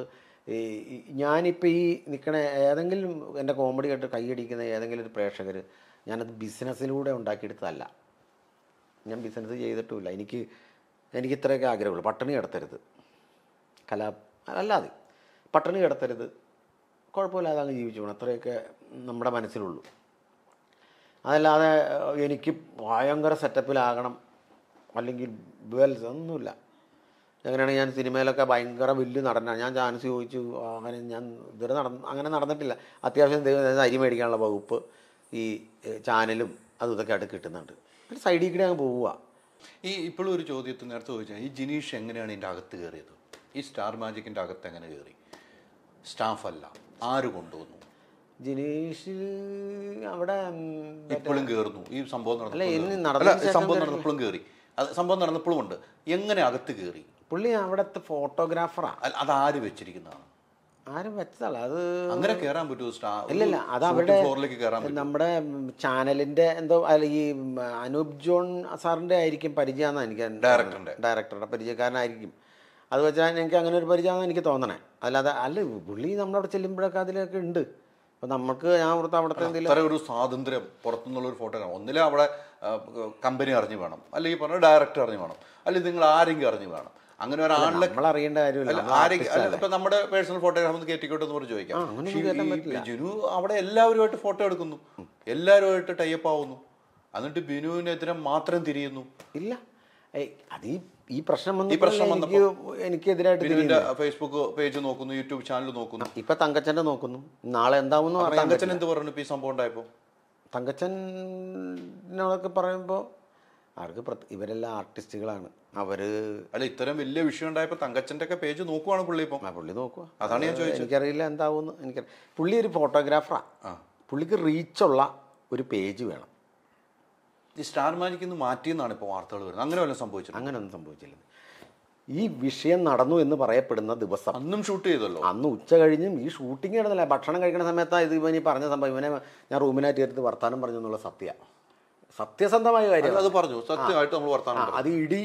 Speaker 2: ഞാനിപ്പോൾ ഈ നിൽക്കണ ഏതെങ്കിലും എൻ്റെ കോമഡി കേട്ട് കൈയടിക്കുന്ന ഏതെങ്കിലും ഒരു പ്രേക്ഷകർ ഞാനത് ബിസിനസ്സിലൂടെ ഉണ്ടാക്കിയെടുത്തതല്ല ഞാൻ ബിസിനസ് ചെയ്തിട്ടുമില്ല എനിക്ക് എനിക്ക് ഇത്രയൊക്കെ ആഗ്രഹമുള്ളൂ പട്ടിണി കിടത്തരുത് കലാ അല്ലാതെ പട്ടിണി കിടത്തരുത് കുഴപ്പമില്ലാതെ അങ്ങ് ജീവിച്ചു പോകണം അത്രയൊക്കെ നമ്മുടെ മനസ്സിലുള്ളൂ അതല്ലാതെ എനിക്ക് ഭയങ്കര സെറ്റപ്പിലാകണം അല്ലെങ്കിൽ വെൽസ് ഒന്നുമില്ല എങ്ങനെയാണ് ഞാൻ സിനിമയിലൊക്കെ ഭയങ്കര വലിയ നടനാണ് ഞാൻ ചാൻസ് ചോദിച്ചു അങ്ങനെ ഞാൻ ഇതുവരെ നടന്ന് അങ്ങനെ നടന്നിട്ടില്ല അത്യാവശ്യം ദൈവം അരി മേടിക്കാനുള്ള വകുപ്പ് ഈ ചാനലും
Speaker 1: അതും ഇതൊക്കെ ആയിട്ട് കിട്ടുന്നുണ്ട് പിന്നെ സൈഡിൽ കൂടെ അങ്ങ് പോവുക ഈ ഇപ്പോഴും ഒരു ചോദ്യത്തിൽ നേരത്തെ ചോദിച്ചാൽ ഈ ജിനീഷ് എങ്ങനെയാണ് ഇതിൻ്റെ അകത്ത് കയറിയത് ഈ സ്റ്റാർ മാജിക്കിൻ്റെ അകത്ത് എങ്ങനെ കയറി സ്റ്റാഫല്ല ആര് കൊണ്ടുവന്നു ജിനീഷ് അവിടെ ഇപ്പോഴും കയറുന്നു ഈ സംഭവം നടന്നു സംഭവം നടന്നപ്പോഴും കയറി സംഭവം നടന്നപ്പോഴും ഉണ്ട് എങ്ങനെ അകത്ത് കയറി പുള്ളി അവിടുത്തെ ഫോട്ടോഗ്രാഫറാണ് അത് ആര് വെച്ചിരിക്കുന്നതാണ് ആരും വെച്ചതല്ല അത് അങ്ങനെ കയറാൻ പറ്റുമോ ഇല്ലല്ല അത് അവിടെ
Speaker 2: നമ്മുടെ ചാനലിന്റെ എന്തോ അല്ല ഈ അനൂപ് ജോൺ സാറിന്റെ ആയിരിക്കും പരിചയമാണ് എനിക്ക് ഡയറക്ടറുടെ പരിചയക്കാരനായിരിക്കും അത് വെച്ചാൽ എനിക്ക് അങ്ങനെ ഒരു പരിചയമാണ് എനിക്ക് തോന്നണേ അല്ലാതെ അല്ല പുള്ളി നമ്മളവിടെ ചെല്ലുമ്പോഴൊക്കെ അതിലൊക്കെ ഉണ്ട് അപ്പൊ നമുക്ക് ഞാൻ ഓർത്ത് അവിടുത്തെ എന്തെങ്കിലും ഒരു
Speaker 1: സ്വാതന്ത്ര്യം പുറത്തുനിന്നുള്ള ഒരു ഫോട്ടോ ഒന്നിലെ അവിടെ കമ്പനി അറിഞ്ഞു വേണം അല്ലെങ്കിൽ പറഞ്ഞ ഡയറക്ടർ അറിഞ്ഞു വേണം അല്ലെങ്കിൽ നിങ്ങൾ ആരെങ്കിലും അറിഞ്ഞു വേണം അങ്ങനെ ഒരാളിലെ നമ്മൾ അറിയേണ്ട കാര്യമില്ല ഇപ്പൊ നമ്മുടെ പേഴ്സണൽ ഫോട്ടോഗ്രാഫർ കയറ്റിക്കോട്ടെ എന്ന് പറഞ്ഞ് ചോദിക്കാം ജുനു അവിടെ എല്ലാവരുമായിട്ട് ഫോട്ടോ എടുക്കുന്നു എല്ലാവരുമായിട്ട് ടൈപ്പ് ആവുന്നു എന്നിട്ട് ബിനുവിനെതിരെ മാത്രം തിരിയുന്നു ഇല്ല അത് ഈ പ്രശ്നം വന്നു ഈ പ്രശ്നം എനിക്ക് എനിക്കെതിരായിട്ട് ഫേസ്ബുക്ക് പേജ് നോക്കുന്നു യൂട്യൂബ് ചാനൽ നോക്കുന്നു ഇപ്പൊ തങ്കച്ചന്റെ നോക്കുന്നു നാളെ എന്താവുന്നു തങ്കച്ചൻ എന്ത് പറഞ്ഞു ഈ സംഭവം ഉണ്ടായപ്പോ തങ്കച്ചനോടൊക്കെ പറയുമ്പോ
Speaker 2: അവർക്ക് ഇവരെല്ലാം ആർട്ടിസ്റ്റുകളാണ് അവര്
Speaker 1: അല്ല ഇത്തരം വലിയ വിഷയം ഉണ്ടായപ്പോൾ തങ്കച്ചന്റെ ഒക്കെ പേജ് നോക്കുവാണ് പുള്ളി ഇപ്പൊ ആ പുള്ളി നോക്കുക അതാണ് ഞാൻ ചോദിച്ചത് എനിക്കറിയില്ല എന്താവുന്നു എനിക്ക് പുള്ളി ഒരു ഫോട്ടോഗ്രാഫറാ പുള്ളിക്ക് റീച്ചുള്ള ഒരു പേജ് വേണം
Speaker 2: ഈ സ്റ്റാർ മാജിക് മാറ്റി എന്നാണ് ഇപ്പോൾ വാർത്തകൾ വരുന്നത് അങ്ങനെ വല്ലതും സംഭവിച്ചു അങ്ങനെ ഒന്നും സംഭവിച്ചില്ല ഈ വിഷയം നടന്നു എന്ന് പറയപ്പെടുന്ന ദിവസം അന്നും ഷൂട്ട് ചെയ്തല്ലോ അന്ന് ഉച്ച കഴിഞ്ഞും ഈ ഷൂട്ടിംഗ് നടന്നില്ല ഭക്ഷണം കഴിക്കുന്ന സമയത്താണ് ഇത് ഇവനീ പറഞ്ഞ സംഭവം ഇവനെ ഞാൻ റൂമിനായിട്ട് ചേർത്ത് വർത്താനം പറഞ്ഞു എന്നുള്ള സത്യം സത്യസന്ധമായ കാര്യം അത് പറഞ്ഞു സത്യമായിട്ട് നമ്മൾ വർത്താനം അത് ഇടി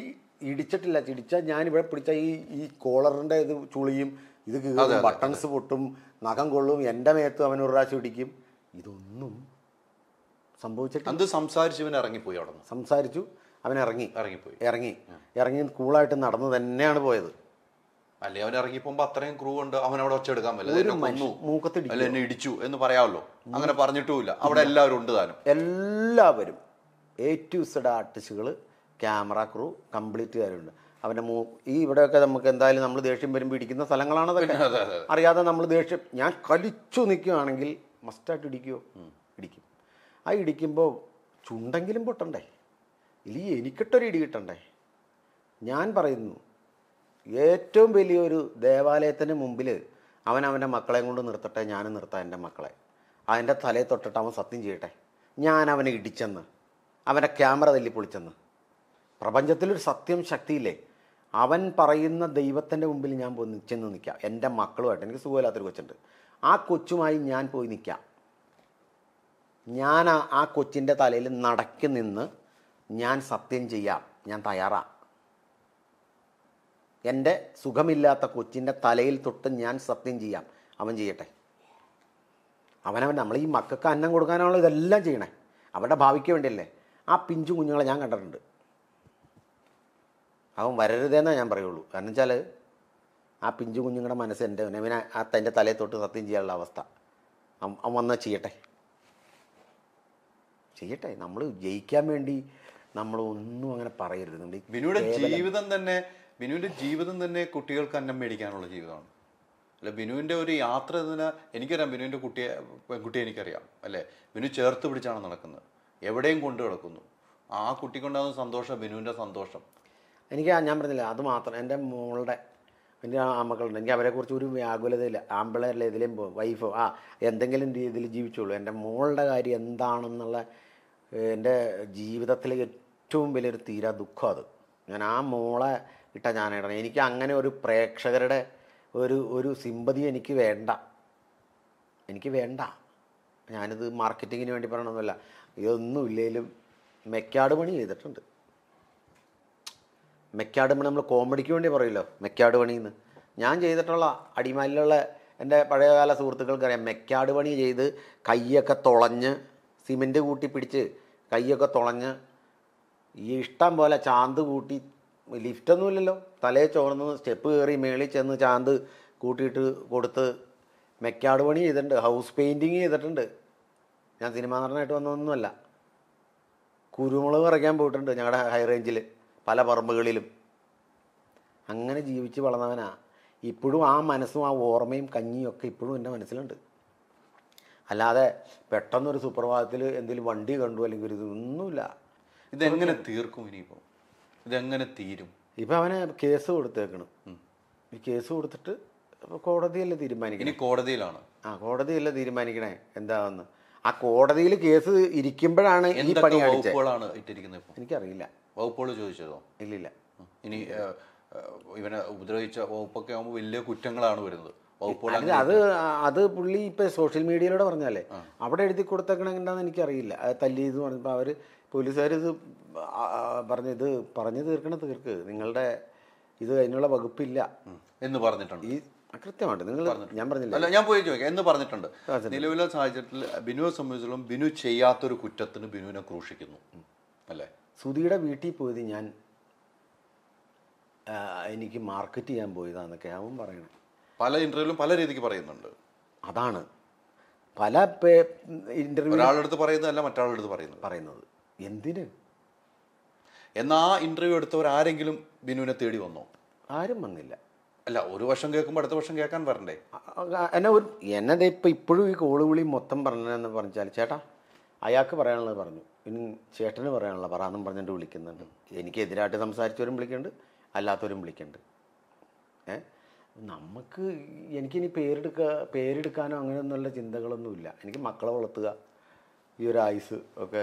Speaker 2: ഇടിച്ചിട്ടില്ല ഇടിച്ചാൽ ഞാനിവിടെ പിടിച്ച ഈ ഈ കോളറിൻ്റെ ഇത് ചുളിയും ഇത് കീറും ബട്ടൺസ് പൊട്ടും നഖം കൊള്ളും എൻ്റെ മേത്തും അവൻ ഒരു പ്രാവശ്യം ഇടിക്കും ഇതൊന്നും സംഭവിച്ചിട്ട് അത്
Speaker 1: സംസാരിച്ചു ഇവൻ ഇറങ്ങിപ്പോയി അവിടെ
Speaker 2: സംസാരിച്ചു അവൻ ഇറങ്ങി ഇറങ്ങിപ്പോയി ഇറങ്ങി ഇറങ്ങി കൂളായിട്ട്
Speaker 1: നടന്നു തന്നെയാണ് പോയത് അല്ലെ അവൻ ഇറങ്ങിപ്പോകുമ്പോ അത്രയും ക്രൂ ഉണ്ട് അവൻ അവിടെ ഒച്ച എടുക്കാൻ പറ്റില്ല എന്നെ ഇടിച്ചു എന്ന് പറയാമല്ലോ അങ്ങനെ പറഞ്ഞിട്ടുമില്ല അവിടെ എല്ലാവരും ഉണ്ട് താനും എല്ലാവരും
Speaker 2: എ ടു സെഡ് ആർട്ടിസ്റ്റുകൾ ക്യാമറ ക്രൂ കംപ്ലീറ്റ് കാര്യമുണ്ട് അവൻ്റെ മൂ ഈ ഇവിടെയൊക്കെ നമുക്ക് എന്തായാലും നമ്മൾ ദേഷ്യം വരുമ്പോൾ ഇടിക്കുന്ന സ്ഥലങ്ങളാണ് അതൊക്കെ അറിയാതെ നമ്മൾ ദേഷ്യം ഞാൻ കളിച്ചു നിൽക്കുകയാണെങ്കിൽ മസ്റ്റായിട്ട് ഇടിക്കുമോ ഇടിക്കും ആ ഇടിക്കുമ്പോൾ ചുണ്ടെങ്കിലും പൊട്ടണ്ടേ ഇല്ലെങ്കിൽ എനിക്കിട്ടൊരു ഇടി കിട്ടണ്ടേ ഞാൻ പറയുന്നു ഏറ്റവും വലിയൊരു ദേവാലയത്തിന് മുമ്പിൽ അവൻ അവൻ്റെ മക്കളെയും കൊണ്ട് നിർത്തട്ടെ ഞാനും നിർത്താം എൻ്റെ മക്കളെ അതിൻ്റെ തലയെ തൊട്ടിട്ട് അവൻ സത്യം ചെയ്യട്ടെ ഞാൻ അവനെ ഇടിച്ചെന്ന് അവൻ്റെ ക്യാമറ തല്ലിപ്പൊളിച്ചെന്ന് പ്രപഞ്ചത്തിലൊരു സത്യം ശക്തിയില്ലേ അവൻ പറയുന്ന ദൈവത്തിൻ്റെ മുമ്പിൽ ഞാൻ പോയി ചെന്ന് നിൽക്കാം എൻ്റെ മക്കളുമായിട്ട് എനിക്ക് സുഖമില്ലാത്തൊരു കൊച്ചുണ്ട് ആ കൊച്ചുമായി ഞാൻ പോയി നിൽക്കാം ഞാൻ ആ കൊച്ചിൻ്റെ തലയിൽ നടക്കി നിന്ന് ഞാൻ സത്യം ചെയ്യാം ഞാൻ തയ്യാറാം എൻ്റെ സുഖമില്ലാത്ത കൊച്ചിൻ്റെ തലയിൽ തൊട്ട് ഞാൻ സത്യം ചെയ്യാം അവൻ ചെയ്യട്ടെ അവനവൻ നമ്മൾ ഈ മക്കൾക്ക് അന്നം കൊടുക്കാനാണല്ലോ ഇതെല്ലാം ചെയ്യണേ അവരുടെ ഭാവിക്ക് വേണ്ടിയല്ലേ ആ പിഞ്ചു കുഞ്ഞുങ്ങളെ ഞാൻ കണ്ടിട്ടുണ്ട് അവൻ വരരുതെന്നേ ഞാൻ പറയുള്ളൂ കാരണം വെച്ചാൽ ആ പിഞ്ചു കുഞ്ഞുങ്ങളുടെ മനസ്സ് എൻ്റെ ഇവനെ ആ തൻ്റെ തലയെ തൊട്ട് സത്യം ചെയ്യാനുള്ള അവസ്ഥ അവൻ വന്നാൽ ചെയ്യട്ടെ ചെയ്യട്ടെ നമ്മൾ ജയിക്കാൻ വേണ്ടി നമ്മൾ ഒന്നും അങ്ങനെ പറയരുത് ബിനുവിൻ്റെ ജീവിതം
Speaker 1: തന്നെ ബിനുവിൻ്റെ ജീവിതം തന്നെ കുട്ടികൾക്ക് അന്നം മേടിക്കാനുള്ള ജീവിതമാണ് അല്ല ബിനുവിൻ്റെ ഒരു യാത്ര തന്നെ എനിക്കറിയാം ബിനുവിൻ്റെ കുട്ടിയെ പെൺകുട്ടിയെ എനിക്കറിയാം അല്ലേ ബിനു ചേർത്ത് പിടിച്ചാണ് നടക്കുന്നത് എവിടെയും കൊണ്ടു കിടക്കുന്നു ആ കുട്ടിക്കുണ്ടാകുന്ന സന്തോഷം ബിനുവിൻ്റെ സന്തോഷം
Speaker 2: എനിക്ക് ഞാൻ പറഞ്ഞില്ല അത് മാത്രം എൻ്റെ മോളുടെ എൻ്റെ ആ മക്കളുണ്ട് എനിക്ക് അവരെക്കുറിച്ച് ഒരു വ്യാകുലതയില്ല ആമ്പിളേറിൽ ഇതിലും വൈഫോ ആ എന്തെങ്കിലും രീതിയിൽ ജീവിച്ചുള്ളൂ എൻ്റെ മോളുടെ കാര്യം എന്താണെന്നുള്ള എൻ്റെ ജീവിതത്തിലെ ഏറ്റവും വലിയൊരു തീരാ ദുഃഖം അത് ഞാൻ ആ മോളെ ഇട്ട ഞാനായിട്ടാണ് എനിക്ക് അങ്ങനെ ഒരു പ്രേക്ഷകരുടെ ഒരു ഒരു സിമ്പതി എനിക്ക് വേണ്ട എനിക്ക് വേണ്ട ഞാനിത് മാർക്കറ്റിങ്ങിന് വേണ്ടി പറയണമെന്നല്ല ഇതൊന്നും ഇല്ലെങ്കിലും മെക്കാട് പണി ചെയ്തിട്ടുണ്ട് മെക്കാട് പണി നമ്മൾ കോമഡിക്ക് വേണ്ടി പറയുമല്ലോ മെക്കാട് പണിയെന്ന് ഞാൻ ചെയ്തിട്ടുള്ള അടിമാലിലുള്ള എൻ്റെ പഴയകാല അറിയാം മെക്കാട് പണി ചെയ്ത് കയ്യൊക്കെ തുളഞ്ഞ് സിമെൻറ്റ് കൂട്ടി പിടിച്ച് കയ്യൊക്കെ തുളഞ്ഞ് ഈ ഇഷ്ടം പോലെ ചാന്ത് കൂട്ടി ലിഫ്റ്റൊന്നുമില്ലല്ലോ തലേ ചോർന്ന് സ്റ്റെപ്പ് കയറി മേളിൽ ചെന്ന് ചാന്ത് കൂട്ടിയിട്ട് കൊടുത്ത് മെക്കാട് പണി ചെയ്തിട്ടുണ്ട് ഹൗസ് പെയിൻറ്റിങ് ചെയ്തിട്ടുണ്ട് ഞാൻ സിനിമാ നടനായിട്ട് വന്നതൊന്നുമല്ല കുരുമുളക് പറിക്കാൻ പോയിട്ടുണ്ട് ഞങ്ങളുടെ ഹൈ റേഞ്ചിൽ പല പറമ്പുകളിലും അങ്ങനെ ജീവിച്ച് വളർന്നവനാ ഇപ്പോഴും ആ മനസ്സും ആ ഓർമ്മയും കഞ്ഞിയും ഒക്കെ ഇപ്പോഴും എൻ്റെ മനസ്സിലുണ്ട് അല്ലാതെ പെട്ടെന്നൊരു സുപ്രഭാതത്തിൽ എന്തെങ്കിലും വണ്ടി കണ്ടു അല്ലെങ്കിൽ ഒരു ഇതൊന്നുമില്ല
Speaker 1: ഇതെങ്ങനെ തീർക്കും ഇനിയിപ്പോൾ ഇതെങ്ങനെ തീരും
Speaker 2: ഇപ്പം അവനെ കേസ് കൊടുത്തേക്കണം ഈ കേസ് കൊടുത്തിട്ട് കോടതിയല്ലേ തീരുമാനിക്കണം ഇനി കോടതിയിലാണ് ആ കോടതിയല്ലേ തീരുമാനിക്കണേ എന്താണെന്ന് ആ കോടതിയിൽ കേസ് ഇരിക്കുമ്പോഴാണ് ഈ പണി വകുപ്പുകളാണ് ഇട്ടിരിക്കുന്നത് എനിക്കറിയില്ല
Speaker 1: വകുപ്പുകൾ ചോദിച്ചതോ ഇല്ലില്ല ഇനി ഇവനെ ഉപദ്രവിച്ച വകുപ്പൊക്കെ ആകുമ്പോൾ വലിയ കുറ്റങ്ങളാണ് വരുന്നത് അത്
Speaker 2: അത് പുള്ളി ഇപ്പൊ സോഷ്യൽ മീഡിയയിലൂടെ പറഞ്ഞല്ലേ അവിടെ എഴുതി കൊടുത്തേക്കണെങ്കിലെന്ന് എനിക്കറിയില്ല തല്ലി എന്ന് പറഞ്ഞപ്പോൾ അവർ പോലീസുകാർ ഇത് പറഞ്ഞ ഇത് പറഞ്ഞു തീർക്കണ തീർക്ക് നിങ്ങളുടെ
Speaker 1: ഇത് അതിനുള്ള വകുപ്പില്ല എന്ന് പറഞ്ഞിട്ടുണ്ട് ഈ കൃത്യമായിട്ട് നിങ്ങൾ ഞാൻ പറഞ്ഞില്ല അല്ല ഞാൻ പോയി ചോദിക്കാം എന്ന് പറഞ്ഞിട്ടുണ്ട് നിലവിലെ സാഹചര്യത്തിൽ ബിനുവെ സംബന്ധിച്ചോളം ബിനു ചെയ്യാത്തൊരു കുറ്റത്തിന് ബിനുവിനെ ക്രൂഷിക്കുന്നു അല്ലേ
Speaker 2: സുധിയുടെ വീട്ടിൽ പോയത് ഞാൻ എനിക്ക് മാർക്കറ്റ് ചെയ്യാൻ പോയതാന്നൊക്കെ അവൻ പറയണം
Speaker 1: പല ഇന്റർവ്യൂലും പല രീതിക്ക് പറയുന്നുണ്ട് അതാണ് പല ഇന്റർവ്യൂ ഒരാളെടുത്ത് പറയുന്നതല്ല മറ്റാളെടുത്ത്
Speaker 2: പറയുന്നത് പറയുന്നത്
Speaker 1: എന്തിന് എന്നാ ആ ഇന്റർവ്യൂ എടുത്തവർ ആരെങ്കിലും ബിനുവിനെ തേടി വന്നോ ആരും വന്നില്ല അല്ല ഒരു വർഷം കേൾക്കുമ്പോൾ അടുത്ത വർഷം കേൾക്കാൻ വരണ്ടേ എന്നെ ഒരു
Speaker 2: എന്നത് ഇപ്പം ഇപ്പോഴും ഈ കോള് വിളി മൊത്തം പറഞ്ഞതെന്ന് പറഞ്ഞാൽ ചേട്ടാ
Speaker 1: അയാൾക്ക് പറയാനുള്ളത് പറഞ്ഞു
Speaker 2: ഇനി ചേട്ടന് പറയാനുള്ള പറയാന്നും പറഞ്ഞിട്ട് വിളിക്കുന്നുണ്ട് എനിക്കെതിരായിട്ട് സംസാരിച്ചവരും വിളിക്കുന്നുണ്ട് അല്ലാത്തവരും വിളിക്കുന്നുണ്ട് ഏ നമുക്ക് എനിക്കിനി പേരെടുക്കുക പേരെടുക്കാനോ അങ്ങനെയൊന്നുള്ള ചിന്തകളൊന്നുമില്ല എനിക്ക് മക്കളെ വളർത്തുക ഈ ഒരു ആയുസ് ഒക്കെ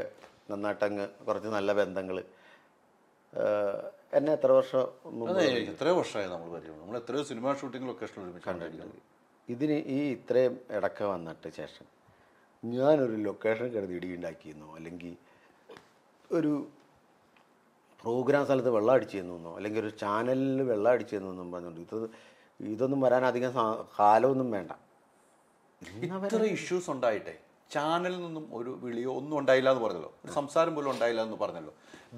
Speaker 2: നന്നായിട്ടങ്ങ് കുറച്ച് നല്ല ബന്ധങ്ങൾ എന്നെ എത്ര വർഷം
Speaker 1: എത്രയോ വർഷമായി നമ്മൾ പരിചയം നമ്മൾ എത്രയോ സിനിമാ ഷൂട്ടിംഗ് ലൊക്കേഷൻ
Speaker 2: ഇതിന് ഈ ഇത്രയും ഇടക്ക വന്നിട്ട് ശേഷം ഞാനൊരു ലൊക്കേഷൻ കരുതി ഇടിയുണ്ടാക്കിയെന്നോ അല്ലെങ്കിൽ ഒരു പ്രോഗ്രാം സ്ഥലത്ത് വെള്ളം അടിച്ചെന്നോ അല്ലെങ്കിൽ ഒരു ചാനലിൽ വെള്ളം അടിച്ചെന്നോ പറഞ്ഞുകൊണ്ട് ഇത് ഇതൊന്നും വരാൻ അധികം കാലമൊന്നും വേണ്ട
Speaker 1: ഇത്ര ഇഷ്യൂസ് ഉണ്ടായിട്ടേ ചാനലിൽ നിന്നും ഒരു വിളിയോ ഒന്നും ഉണ്ടായില്ല എന്ന് പറഞ്ഞല്ലോ ഒരു സംസാരം പോലും ഉണ്ടായില്ല എന്ന് പറഞ്ഞല്ലോ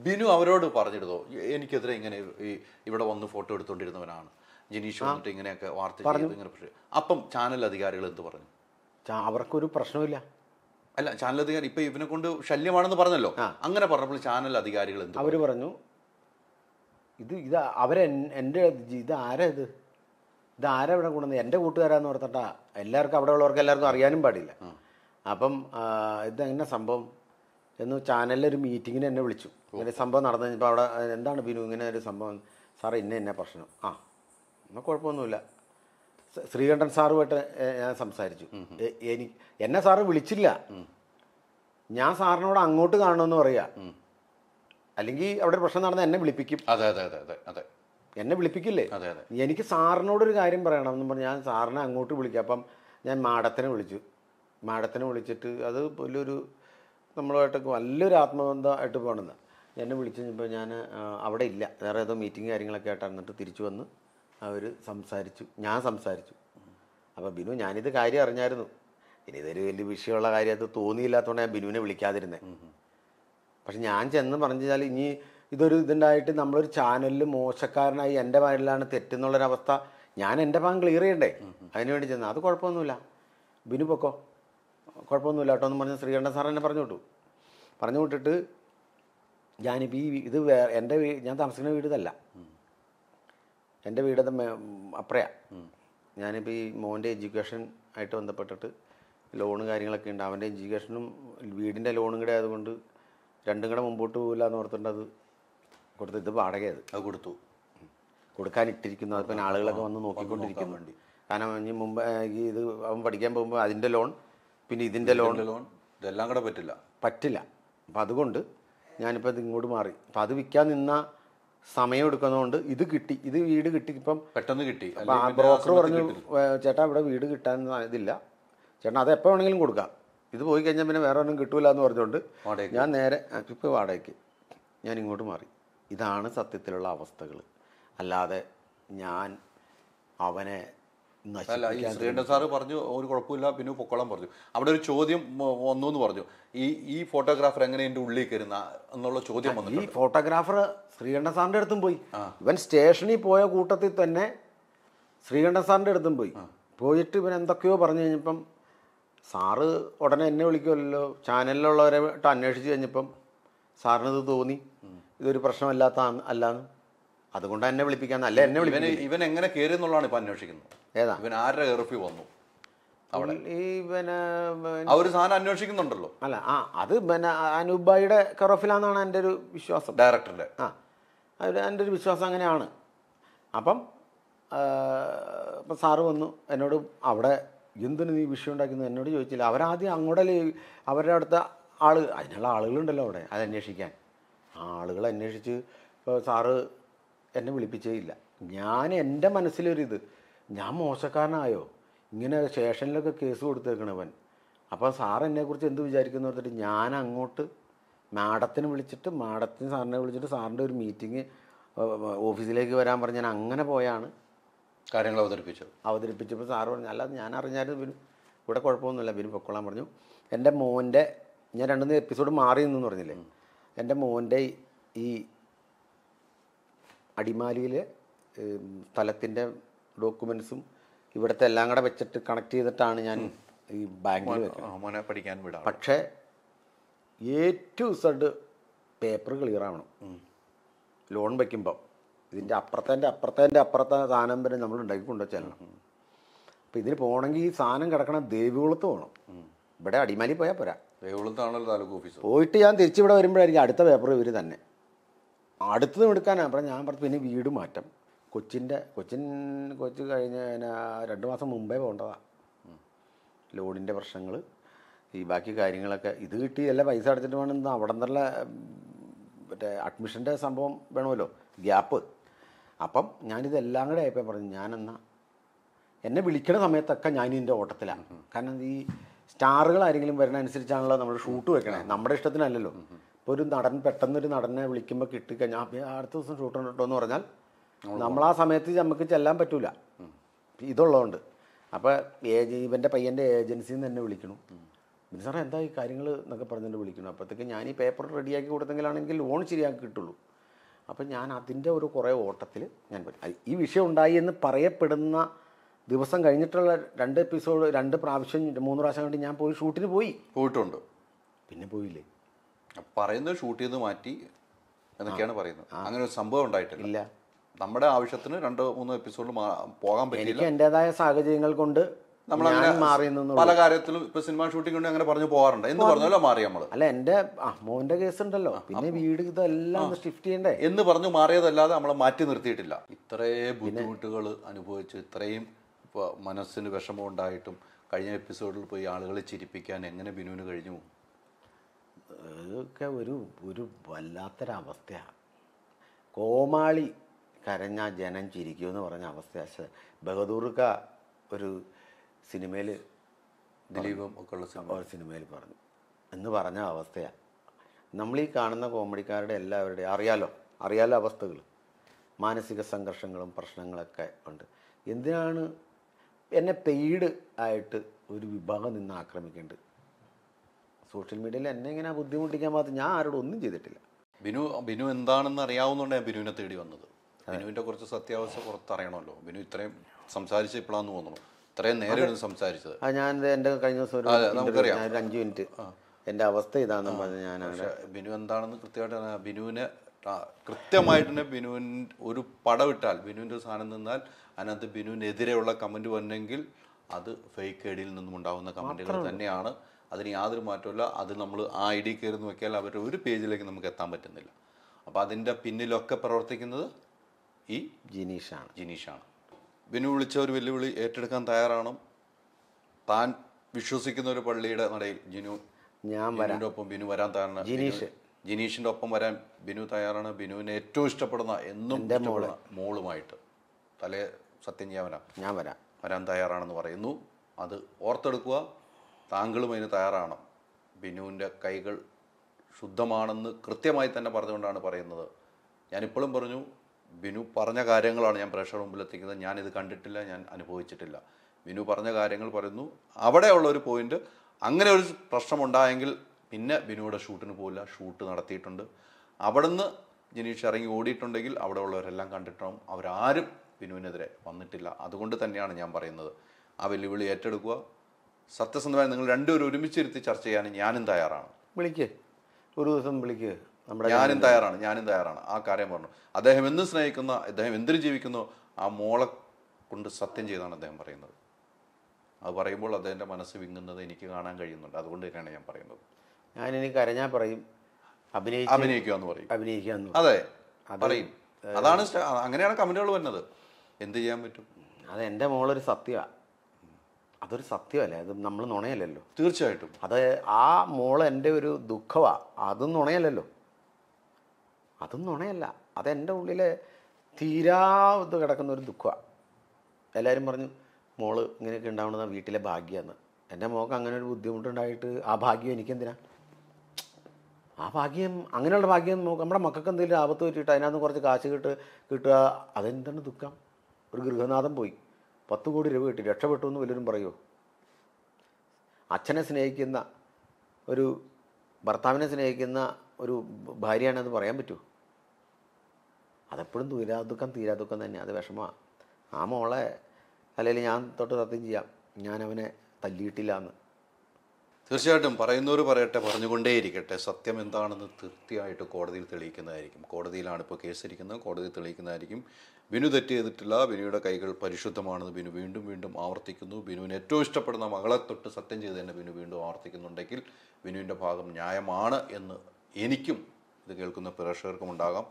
Speaker 1: ബിനു അവരോട് പറഞ്ഞിരുന്നോ എനിക്കെതിരെ ഇങ്ങനെ ഈ ഇവിടെ വന്ന് ഫോട്ടോ എടുത്തുകൊണ്ടിരുന്നവനാണ് ജനീഷ് വന്നിട്ട് ഇങ്ങനെയൊക്കെ വാർത്ത അപ്പം ചാനൽ അധികാരികൾ എന്ത് പറഞ്ഞു
Speaker 2: അവർക്കൊരു പ്രശ്നമില്ല
Speaker 1: അല്ല ചാനൽ അധികാരി ഇപ്പൊ ഇവനെ കൊണ്ട് ശല്യമാണെന്ന് പറഞ്ഞല്ലോ അങ്ങനെ പറഞ്ഞപ്പോൾ ചാനൽ അധികാരികൾ എന്ത് അവർ പറഞ്ഞു
Speaker 2: ഇത് ഇത് അവരെ എൻ്റെ ഇത് ആരാ ഇത് ഇത് ആരാ ഇവിടെ കൊണ്ടുവന്നത് എൻ്റെ കൂട്ടുകാരാന്ന് ഓർത്തിട്ടാ എല്ലാവർക്കും അവിടെ ഉള്ളവർക്ക് എല്ലാവർക്കും അറിയാനും പാടില്ല അപ്പം ഇതെങ്ങനെ സംഭവം എന്ന് ചാനലിൽ ഒരു മീറ്റിങ്ങിന് എന്നെ വിളിച്ചു ഇങ്ങനെ സംഭവം നടന്നു കഴിഞ്ഞപ്പോൾ അവിടെ എന്താണ് ബിനു ഇങ്ങനെ ഒരു സംഭവം സാറേ ഇന്ന എന്നെ പ്രശ്നം ആ എന്നാൽ കുഴപ്പമൊന്നുമില്ല ശ്രീകണ്ഠൻ സാറുമായിട്ട് ഞാൻ സംസാരിച്ചു എനിക്ക് എന്നെ സാറ് വിളിച്ചില്ല ഞാൻ സാറിനോട് അങ്ങോട്ട് കാണണമെന്ന് പറയുക അല്ലെങ്കിൽ അവിടെ ഒരു പ്രശ്നം നടന്നാൽ എന്നെ വിളിപ്പിക്കും അതെ അതെ അതെ അതെ അതെ എന്നെ വിളിപ്പിക്കില്ലേ എനിക്ക് സാറിനോടൊരു കാര്യം പറയണം എന്ന് പറഞ്ഞ് ഞാൻ സാറിനെ അങ്ങോട്ട് വിളിക്കാം അപ്പം ഞാൻ മാഡത്തിനെ വിളിച്ചു മാഡത്തിനെ വിളിച്ചിട്ട് അത് വലിയൊരു നമ്മളുമായിട്ടൊക്കെ വലിയൊരു ആത്മബന്ധമായിട്ട് പോകണമെന്ന് എന്നെ വിളിച്ചു കഴിഞ്ഞപ്പോൾ ഞാൻ അവിടെ ഇല്ല വേറെ ഏതോ മീറ്റിംഗ് കാര്യങ്ങളൊക്കെ ആയിട്ട് എന്നിട്ട് തിരിച്ചു വന്ന് അവർ സംസാരിച്ചു ഞാൻ സംസാരിച്ചു അപ്പോൾ ബിനു ഞാനിത് കാര്യം അറിഞ്ഞായിരുന്നു ഇനി ഇതൊരു വലിയ വിഷയമുള്ള കാര്യം അത് തോന്നിയില്ലാത്തതുകൊണ്ട് ഞാൻ ബിനുവിനെ വിളിക്കാതിരുന്നത് പക്ഷെ ഞാൻ ചെന്ന് കഴിഞ്ഞാൽ ഇനി ഇതൊരു ഇതുണ്ടായിട്ട് നമ്മളൊരു ചാനലിൽ മോശക്കാരനായി എൻ്റെ പേരിലാണ് തെറ്റെന്നുള്ളൊരവസ്ഥ ഞാൻ എൻ്റെ ഭാഗം ക്ലിയർ ചെയ്യണ്ടേ അതിനുവേണ്ടി ചെന്ന് അത് കുഴപ്പമൊന്നുമില്ല ബിനു പൊക്കോ കുഴപ്പമൊന്നുമില്ല കേട്ടോ എന്ന് പറഞ്ഞ് ശ്രീകണ്ഠൻ സാർ എന്നെ പറഞ്ഞു വിട്ടു പറഞ്ഞു വിട്ടിട്ട് ഞാനിപ്പോൾ ഈ ഇത് വേ എൻ്റെ വീ ഞാൻ താമസിക്കുന്ന വീട് ഇതല്ല എൻ്റെ വീട് അപ്പറയാ ഞാനിപ്പോൾ ഈ മോൻ്റെ എഡ്യൂക്കേഷൻ ആയിട്ട് ബന്ധപ്പെട്ടിട്ട് ലോണ് കാര്യങ്ങളൊക്കെ ഉണ്ട് അവൻ്റെ എഡ്യൂക്കേഷനും വീടിൻ്റെ ലോണും കൂടെ ആയതുകൊണ്ട് രണ്ടും കൂടെ മുമ്പോട്ട് പോകില്ല എന്ന് ഓർത്തിട്ട് അത് കൊടുത്ത് ഇത് വാടകയത് അത് കൊടുത്തു കൊടുക്കാനിട്ടിരിക്കുന്നു അതിപ്പോൾ ആളുകളൊക്കെ വന്ന് നോക്കിക്കൊണ്ടിരിക്കുന്നുണ്ട് കാരണം ഇനി മുമ്പ് ഇത് അവൻ പഠിക്കാൻ പോകുമ്പോൾ അതിൻ്റെ ലോൺ പിന്നെ ഇതിൻ്റെ ലോൺ ലോൺ
Speaker 1: ഇതെല്ലാം കൂടെ പറ്റില്ല
Speaker 2: പറ്റില്ല അപ്പം അതുകൊണ്ട് ഞാനിപ്പോൾ ഇത് ഇങ്ങോട്ട് മാറി അപ്പം അത് വിൽക്കാൻ നിന്ന സമയം എടുക്കുന്നതുകൊണ്ട് ഇത് കിട്ടി ഇത്
Speaker 1: വീട് കിട്ടി ഇപ്പം പെട്ടെന്ന് കിട്ടി അപ്പം ആ ബ്രോക്കർ പറഞ്ഞു
Speaker 2: ചേട്ടാ ഇവിടെ വീട് കിട്ടാൻ ഇതില്ല ചേട്ടാ അത് എപ്പോൾ വേണമെങ്കിലും കൊടുക്കാം ഇത് പോയി കഴിഞ്ഞാൽ പിന്നെ വേറെ ഒന്നും കിട്ടൂല എന്ന് പറഞ്ഞുകൊണ്ട് ഞാൻ നേരെ ഇപ്പോൾ വാടകയ്ക്ക് ഞാൻ ഇങ്ങോട്ട് മാറി ഇതാണ് സത്യത്തിലുള്ള അവസ്ഥകൾ അല്ലാതെ
Speaker 1: ഞാൻ അവനെ അല്ല ഈ ശ്രീകണ്ഠൻ സാറ് പറഞ്ഞു ഒരു കുഴപ്പമില്ല പിന്നെ പൊക്കോളം പറഞ്ഞു അവിടെ ഒരു ചോദ്യം വന്നു എന്ന് പറഞ്ഞു ഈ ഈ ഫോട്ടോഗ്രാഫർ എങ്ങനെ എന്റെ ഉള്ളിൽ കയറുന്ന എന്നുള്ള ചോദ്യം വന്നു ഈ
Speaker 2: ഫോട്ടോഗ്രാഫർ ശ്രീകണ്ഠൻ സാറിന്റെ അടുത്തും പോയി ഇവൻ സ്റ്റേഷനിൽ പോയ കൂട്ടത്തിൽ തന്നെ ശ്രീകണ്ഠൻ സാറിന്റെ അടുത്തും പോയി പോയിട്ട് ഇവൻ എന്തൊക്കെയോ പറഞ്ഞു കഴിഞ്ഞപ്പം സാറ് ഉടനെ എന്നെ വിളിക്കുമല്ലോ ചാനലിലുള്ളവരെ അന്വേഷിച്ച് കഴിഞ്ഞപ്പം സാറിനത് തോന്നി ഇതൊരു പ്രശ്നമല്ലാത്ത അല്ലാന്ന് അതുകൊണ്ട് എന്നെ വിളിപ്പിക്കാൻ അല്ല എന്നെ ഇവന് വിളിപ്പിക്കാൻ
Speaker 1: ഇവൻ എങ്ങനെ കയറി എന്നുള്ളതാണ് ഇപ്പൊ അന്വേഷിക്കുന്നത് ഏതാ ഇവൻ ആരുടെ കയറിപ്പി വന്നു അവിടെ സാധനം അന്വേഷിക്കുന്നുണ്ടല്ലോ അല്ല ആ
Speaker 2: അത് പിന്നെ അനൂബായിയുടെ കറോഫിലാന്നാണ് എൻ്റെ ഒരു വിശ്വാസം ഡയറക്ടറുടെ ആ അത് എൻ്റെ ഒരു വിശ്വാസം അങ്ങനെയാണ് അപ്പം ഇപ്പം സാറ് വന്നു എന്നോട് അവിടെ എന്തിന് നീ വിഷയം ഉണ്ടാക്കുന്നത് എന്നോട് ചോദിച്ചില്ല അവരാദ്യം അങ്ങോട്ടല്ലേ അവരുടെ അടുത്ത ആൾ അതിനുള്ള ആളുകളുണ്ടല്ലോ അവിടെ അത് അന്വേഷിക്കാൻ ആ ആളുകൾ അന്വേഷിച്ച് ഇപ്പോൾ സാറ് എന്നെ വിളിപ്പിച്ചേ ഇല്ല ഞാൻ എൻ്റെ മനസ്സിലൊരിത് ഞാൻ മോശക്കാരനായോ ഇങ്ങനെ സ്റ്റേഷനിലൊക്കെ കേസ് കൊടുത്തേക്കണവൻ അപ്പോൾ സാർ എന്നെക്കുറിച്ച് എന്ത് വിചാരിക്കുന്നു പറഞ്ഞിട്ട് ഞാൻ അങ്ങോട്ട് മാഡത്തിന് വിളിച്ചിട്ട് മാഡത്തിന് സാറിനെ വിളിച്ചിട്ട് സാറിൻ്റെ ഒരു മീറ്റിംഗ് ഓഫീസിലേക്ക് വരാൻ പറഞ്ഞ് ഞാൻ അങ്ങനെ പോയാണ് കാര്യങ്ങൾ അവതരിപ്പിച്ചു അവതരിപ്പിച്ചപ്പോൾ സാറ് പറഞ്ഞു അല്ലാതെ ഞാൻ അറിഞ്ഞായിരുന്നു പിന്നെ ഇവിടെ കുഴപ്പമൊന്നുമില്ല പിന്നെ പൊക്കോളാൻ പറഞ്ഞു എൻ്റെ മോൻ്റെ ഞാൻ രണ്ടുമൂന്ന് എപ്പിസോഡ് മാറി നിന്നു പറഞ്ഞില്ലേ എൻ്റെ മോൻ്റെ ഈ അടിമാലിയിലെ സ്ഥലത്തിൻ്റെ ഡോക്യുമെൻസും ഇവിടുത്തെ എല്ലാം കൂടെ വെച്ചിട്ട് കണക്ട് ചെയ്തിട്ടാണ് ഞാൻ ഈ ബാങ്കിൽ
Speaker 1: മോനെ പഠിക്കാൻ വിടാം
Speaker 2: പക്ഷേ A to Z paper clear ആവണം ലോൺ വയ്ക്കുമ്പോൾ ഇതിൻ്റെ അപ്പുറത്തേൻ്റെ അപ്പുറത്തേൻ്റെ അപ്പുറത്തെ സാധനം വരെ നമ്മൾ ഉണ്ടാക്കി കൊണ്ടുവച്ചാലും അപ്പം ഇതിന് പോകണമെങ്കിൽ ഈ സാധനം കിടക്കണം ദേവികുളത്ത് പോകണം ഇവിടെ അടിമാലി പോയാൽ പോരാ
Speaker 1: ദേവികുളത്താണല്ലോ താലൂക്ക് ഓഫീസ്
Speaker 2: പോയിട്ട് ഞാൻ തിരിച്ചിവിടെ വരുമ്പോഴായിരിക്കും അടുത്ത പേപ്പർ ഇവർ തന്നെ അടുത്തത് എടുക്കാനാണ് അപ്പം ഞാൻ പറഞ്ഞു പിന്നെ വീട് മാറ്റം കൊച്ചിൻ്റെ കൊച്ചിൻ കൊച്ച് കഴിഞ്ഞ് രണ്ട് മാസം മുമ്പേ പോകേണ്ടതാണ് ലോണിൻ്റെ പ്രശ്നങ്ങൾ ഈ ബാക്കി കാര്യങ്ങളൊക്കെ ഇത് കിട്ടി എല്ലാം പൈസ അടച്ചിട്ട് വേണം അവിടെ നിന്നുള്ള മറ്റേ അഡ്മിഷൻ്റെ സംഭവം വേണമല്ലോ ഗ്യാപ്പ് അപ്പം ഞാനിതെല്ലാം കൂടെ ആയപ്പോൾ പറഞ്ഞു ഞാനെന്നാ എന്നെ വിളിക്കുന്ന സമയത്തൊക്കെ ഞാൻ ഇതിൻ്റെ ഓട്ടത്തിലാണ് കാരണം ഈ സ്റ്റാറുകൾ ആരെങ്കിലും വരുന്ന അനുസരിച്ചാണല്ലോ നമ്മൾ ഷൂട്ട് വെക്കണേ നമ്മുടെ ഇഷ്ടത്തിനല്ലല്ലോ ഇപ്പോൾ ഒരു നടൻ പെട്ടെന്നൊരു നടനെ വിളിക്കുമ്പോൾ കിട്ടിക്കഴിഞ്ഞാൽ അടുത്ത ദിവസം ഷൂട്ടുണ്ട് കേട്ടോ എന്ന് പറഞ്ഞാൽ നമ്മൾ ആ സമയത്ത് നമുക്ക് ചെല്ലാൻ പറ്റൂല ഇതുള്ളതുകൊണ്ട് അപ്പോൾ ഏജ് ഇവൻ്റെ പയ്യൻ്റെ ഏജൻസിയിൽ നിന്ന് തന്നെ വിളിക്കണം പിന്നെ സാറേ എന്താ ഈ കാര്യങ്ങൾ എന്നൊക്കെ പറഞ്ഞിട്ട് വിളിക്കണം അപ്പോഴത്തേക്ക് ഞാൻ ഈ പേപ്പർ റെഡിയാക്കി കൊടുത്തെങ്കിലാണെങ്കിൽ ലോൺ ശരിയാക്കി കിട്ടുള്ളൂ അപ്പം ഞാൻ അതിൻ്റെ ഒരു കുറേ ഓട്ടത്തിൽ ഞാൻ ഈ വിഷയം ഉണ്ടായി എന്ന് പറയപ്പെടുന്ന ദിവസം കഴിഞ്ഞിട്ടുള്ള രണ്ട് എപ്പിസോഡ് രണ്ട് പ്രാവശ്യം മൂന്ന് പ്രാവശ്യം കണ്ടി ഞാൻ പോയി ഷൂട്ടിന് പോയി
Speaker 1: പോയിട്ടുണ്ട് പിന്നെ പോയില്ലേ പറയുന്നത് ഷൂട്ട് ചെയ്ത് മാറ്റി എന്നൊക്കെയാണ് പറയുന്നത് അങ്ങനെ ഒരു സംഭവം ഉണ്ടായിട്ടില്ല ഇല്ല നമ്മുടെ ആവശ്യത്തിന് രണ്ടോ മൂന്നോ എപ്പിസോഡിൽ പോകാൻ പറ്റില്ല
Speaker 2: എന്റേതായ സാഹചര്യങ്ങൾ കൊണ്ട് നമ്മൾ പല കാര്യത്തിലും
Speaker 1: ഇപ്പൊ സിനിമ ഷൂട്ടിംഗ് കൊണ്ട് അങ്ങനെ പറഞ്ഞു പോകാറുണ്ട് എന്ന് പറഞ്ഞല്ലോ മാറി നമ്മൾ
Speaker 2: അല്ല എന്റെ മോന്റെ കേസ് ഉണ്ടല്ലോ പിന്നെ വീട് ഇതെല്ലാം ഷിഫ്റ്റ് ചെയ്യണ്ടേ
Speaker 1: എന്ന് പറഞ്ഞു മാറിയതല്ലാതെ നമ്മളെ മാറ്റി നിർത്തിയിട്ടില്ല ഇത്രേ ബുദ്ധിമുട്ടുകൾ അനുഭവിച്ച് ഇത്രയും മനസ്സിന് വിഷമം ഉണ്ടായിട്ടും കഴിഞ്ഞ എപ്പിസോഡിൽ പോയി ആളുകളെ ചിരിപ്പിക്കാൻ എങ്ങനെ ബിനുവിന് കഴിഞ്ഞു
Speaker 2: അതൊക്കെ ഒരു ഒരു വല്ലാത്തൊരവസ്ഥയാണ്
Speaker 1: കോമാളി കരഞ്ഞ ജനം
Speaker 2: ചിരിക്കുമെന്ന് പറഞ്ഞ അവസ്ഥ ബഹദൂർക്ക ഒരു സിനിമയിൽ ദിലീപും ഒക്കെ ഉള്ള സംഭവം സിനിമയിൽ പറഞ്ഞു എന്ന് പറഞ്ഞ അവസ്ഥയാണ് നമ്മൾ ഈ കാണുന്ന കോമഡിക്കാരുടെ എല്ലാവരുടെയും അറിയാലോ അറിയാലോ അവസ്ഥകൾ മാനസിക സംഘർഷങ്ങളും പ്രശ്നങ്ങളൊക്കെ ഉണ്ട് എന്തിനാണ് എന്നെ പെയ്ഡ് ആയിട്ട് ഒരു വിഭാഗം നിന്ന് ആക്രമിക്കേണ്ടത് സോഷ്യൽ മീഡിയയിൽ എന്നെ ഇങ്ങനെ ബുദ്ധിമുട്ടിക്കാൻ മാത്രം ഞാൻ ആരോടും ഒന്നും
Speaker 1: ചെയ്തിട്ടില്ല ബിനു ബിനു എന്താണെന്ന് അറിയാവുന്നതുകൊണ്ട് ഞാൻ ബിനുവിനെ തേടി വന്നത് ബിനുവിൻ്റെ കുറച്ച് സത്യാവസ്ഥ പുറത്തറിയണമല്ലോ ബിനു ഇത്രയും സംസാരിച്ച് ഇപ്പോഴാന്ന് തോന്നുന്നു ഇത്രയും നേരെയാണ് സംസാരിച്ചത്
Speaker 2: ഞാൻ എൻ്റെ കഴിഞ്ഞ ദിവസം ഒരു
Speaker 1: അഞ്ച് മിനിറ്റ് എൻ്റെ അവസ്ഥ ഇതാണെന്ന് പറഞ്ഞ് ഞാൻ ബിനു എന്താണെന്ന് കൃത്യമായിട്ട് ബിനുവിനെ കൃത്യമായിട്ട് തന്നെ ബിനുവിൻ ഒരു പടവിട്ടാൽ ബിനുവിൻ്റെ സാധനം നിന്നാൽ അതിനകത്ത് ബിനുവിനെതിരെയുള്ള കമൻറ്റ് വന്നെങ്കിൽ അത് ഫേക്ക് ഐഡിയിൽ നിന്നും ഉണ്ടാകുന്ന കമൻറ്റുകൾ തന്നെയാണ് അതിന് യാതൊരു മാറ്റമില്ല അത് നമ്മൾ ആ ഐ ഡി കയറി നോക്കിയാൽ അവരുടെ ഒരു പേജിലേക്ക് നമുക്ക് എത്താൻ പറ്റുന്നില്ല അപ്പോൾ അതിൻ്റെ പിന്നിലൊക്കെ പ്രവർത്തിക്കുന്നത് ഈ ജിനീഷാണ് ജിനീഷാണ് വിനു വിളിച്ച ഒരു വെല്ലുവിളി ഏറ്റെടുക്കാൻ തയ്യാറാണ് താൻ വിശ്വസിക്കുന്ന ഒരു പള്ളിയുടെ നടയിൽ ജിനു ഞാൻ വരാൻ്റെ ഒപ്പം ബിനു വരാൻ തയ്യാറാണ് ജിനീഷ് ജിനീഷിൻ്റെ ഒപ്പം വരാൻ ബിനു തയ്യാറാണ് ബിനുവിനെ ഏറ്റവും ഇഷ്ടപ്പെടുന്ന എന്നും മോളുമായിട്ട് തലേ സത്യം ചെയ്യാൻ വരാം ഞാൻ വരാം വരാൻ തയ്യാറാണെന്ന് പറയുന്നു അത് ഓർത്തെടുക്കുക താങ്കളും അതിന് തയ്യാറാണോ ബിനുവിൻ്റെ കൈകൾ ശുദ്ധമാണെന്ന് കൃത്യമായി തന്നെ പറഞ്ഞുകൊണ്ടാണ് പറയുന്നത് ഞാനിപ്പോഴും പറഞ്ഞു ബിനു പറഞ്ഞ കാര്യങ്ങളാണ് ഞാൻ പ്രേക്ഷകർ മുമ്പിൽ എത്തിക്കുന്നത് ഞാനിത് കണ്ടിട്ടില്ല ഞാൻ അനുഭവിച്ചിട്ടില്ല ബിനു പറഞ്ഞ കാര്യങ്ങൾ പറയുന്നു അവിടെയുള്ള ഒരു പോയിന്റ് അങ്ങനെ ഒരു പ്രശ്നമുണ്ടായെങ്കിൽ പിന്നെ ബിനുവിടെ ഷൂട്ടിന് പോകില്ല ഷൂട്ട് നടത്തിയിട്ടുണ്ട് അവിടുന്ന് ജനീഷ് ഇറങ്ങി ഓടിയിട്ടുണ്ടെങ്കിൽ അവിടെ ഉള്ളവരെല്ലാം കണ്ടിട്ടും അവരാരും ബിനുവിനെതിരെ വന്നിട്ടില്ല അതുകൊണ്ട് തന്നെയാണ് ഞാൻ പറയുന്നത് ആ വെല്ലുവിളി ഏറ്റെടുക്കുക സത്യസന്ധമായി നിങ്ങൾ രണ്ടുപേരും ഒരുമിച്ചിരുത്തി ചർച്ച ചെയ്യാൻ ഞാനും തയ്യാറാണ് വിളിക്ക് ഒരു ദിവസം വിളിക്ക് നമ്മുടെ ഞാനും തയ്യാറാണ് ഞാനും തയ്യാറാണ് ആ കാര്യം പറഞ്ഞു അദ്ദേഹം എന്ത് സ്നേഹിക്കുന്ന അദ്ദേഹം എന്തിനു ജീവിക്കുന്നു ആ മോളെ കൊണ്ട് സത്യം ചെയ്താണ് അദ്ദേഹം പറയുന്നത് അത് പറയുമ്പോൾ അദ്ദേഹത്തിൻ്റെ മനസ്സ് വിങ്ങുന്നത് എനിക്ക് കാണാൻ കഴിയുന്നുണ്ട് അതുകൊണ്ട് തന്നെയാണ് ഞാൻ പറയുന്നത് ഞാൻ ഇനി അരഞ്ഞാൽ പറയും അഭിനയിക്കുക അഭിനയിക്കുക എന്ന് പറയും അഭിനയിക്കുക അതെ പറയും അതാണ് അങ്ങനെയാണ് കമന്റുകൾ വരുന്നത്
Speaker 2: എന്ത് ചെയ്യാൻ പറ്റും അത് എൻ്റെ മോളൊരു സത്യമാണ് അതൊരു സത്യമല്ലേ അത് നമ്മൾ നുണയല്ലല്ലോ തീർച്ചയായിട്ടും അത് ആ മോള് എൻ്റെ ഒരു ദുഃഖമാ അതും നുണയല്ലല്ലോ അതും നുണയല്ല അതെൻ്റെ ഉള്ളിലെ ഇത് കിടക്കുന്ന ഒരു ദുഃഖമാണ് എല്ലാവരും പറഞ്ഞു മോള് ഇങ്ങനെയൊക്കെ ഉണ്ടാവുന്നത് വീട്ടിലെ ഭാഗ്യമാണ് എൻ്റെ മോൾക്ക് അങ്ങനെ ഒരു ബുദ്ധിമുട്ടുണ്ടായിട്ട് ആ ഭാഗ്യം എനിക്കെന്തിനാ ആ ഭാഗ്യം അങ്ങനെയുള്ള ഭാഗ്യം നമ്മുടെ മക്കൾക്ക് എന്തെങ്കിലും ആപത്ത് പറ്റിയിട്ട് അതിനകത്ത് കുറച്ച് കാശ് കിട്ട് കിട്ടുക അതെന്താണ് ദുഃഖം ഒരു ഗൃഹനാഥം പോയി പത്ത് കോടി രൂപ കിട്ടി രക്ഷപ്പെട്ടു എന്ന് വല്ലവരും പറയുമോ അച്ഛനെ സ്നേഹിക്കുന്ന ഒരു ഭർത്താവിനെ സ്നേഹിക്കുന്ന ഒരു ഭാര്യയാണെന്ന് പറയാൻ പറ്റുമോ അതെപ്പോഴും തീരാ ദുഃഖം തീരാ ദുഃഖം തന്നെ അത് വിഷമമാണ് ആ മോളെ അല്ലെങ്കിൽ ഞാൻ തൊട്ട് സത്യം ചെയ്യാം ഞാൻ അവനെ തല്ലിയിട്ടില്ല
Speaker 1: എന്ന് തീർച്ചയായിട്ടും പറയുന്നവർ പറയട്ടെ പറഞ്ഞുകൊണ്ടേയിരിക്കട്ടെ സത്യം എന്താണെന്ന് തൃപ്തിയായിട്ട് കോടതിയിൽ തെളിയിക്കുന്നതായിരിക്കും കോടതിയിലാണ് ഇപ്പോൾ കേസ് ഇരിക്കുന്നത് കോടതി തെളിയിക്കുന്നതായിരിക്കും ബിനു തെറ്റ് ചെയ്തിട്ടില്ല ബിനുയുടെ കൈകൾ പരിശുദ്ധമാണെന്ന് ബിനു വീണ്ടും വീണ്ടും ആവർത്തിക്കുന്നു ബിനുവിന് ഏറ്റവും ഇഷ്ടപ്പെടുന്ന മകളെ തൊട്ട് സത്യം ചെയ്ത് തന്നെ ബിനു വീണ്ടും ആവർത്തിക്കുന്നുണ്ടെങ്കിൽ ബിനുവിൻ്റെ ഭാഗം ന്യായമാണ് എന്ന് എനിക്കും ഇത് കേൾക്കുന്ന പ്രേക്ഷകർക്കും ഉണ്ടാകാം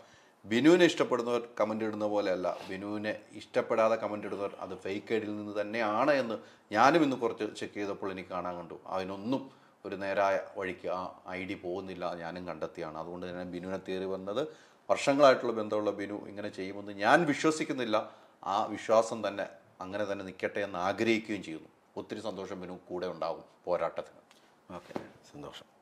Speaker 1: ബിനുവിനെ ഇഷ്ടപ്പെടുന്നവർ കമൻ്റ് ഇടുന്ന പോലെയല്ല ബിനുവിനെ ഇഷ്ടപ്പെടാതെ കമൻ്റ് ഇടുന്നവർ അത് ഫേക്ക് ഐഡിൽ നിന്ന് തന്നെയാണ് എന്ന് ഞാനും ഇന്ന് കുറച്ച് ചെക്ക് ചെയ്തപ്പോൾ എനിക്ക് കാണാൻ കണ്ടു അതിനൊന്നും ഒരു നേരായ വഴിക്ക് ആ ഐ ഡി പോകുന്നില്ല ഞാനും കണ്ടെത്തിയാണ് അതുകൊണ്ട് തന്നെ ബിനുവിനെ തേറി വന്നത് വർഷങ്ങളായിട്ടുള്ള ബന്ധമുള്ള ബിനു ഇങ്ങനെ ചെയ്യുമെന്ന് ഞാൻ വിശ്വസിക്കുന്നില്ല ആ വിശ്വാസം തന്നെ അങ്ങനെ തന്നെ നിൽക്കട്ടെ എന്ന് ആഗ്രഹിക്കുകയും ചെയ്യുന്നു ഒത്തിരി സന്തോഷം ബിനു കൂടെ ഉണ്ടാകും പോരാട്ടത്തിന് ഓക്കെ സന്തോഷം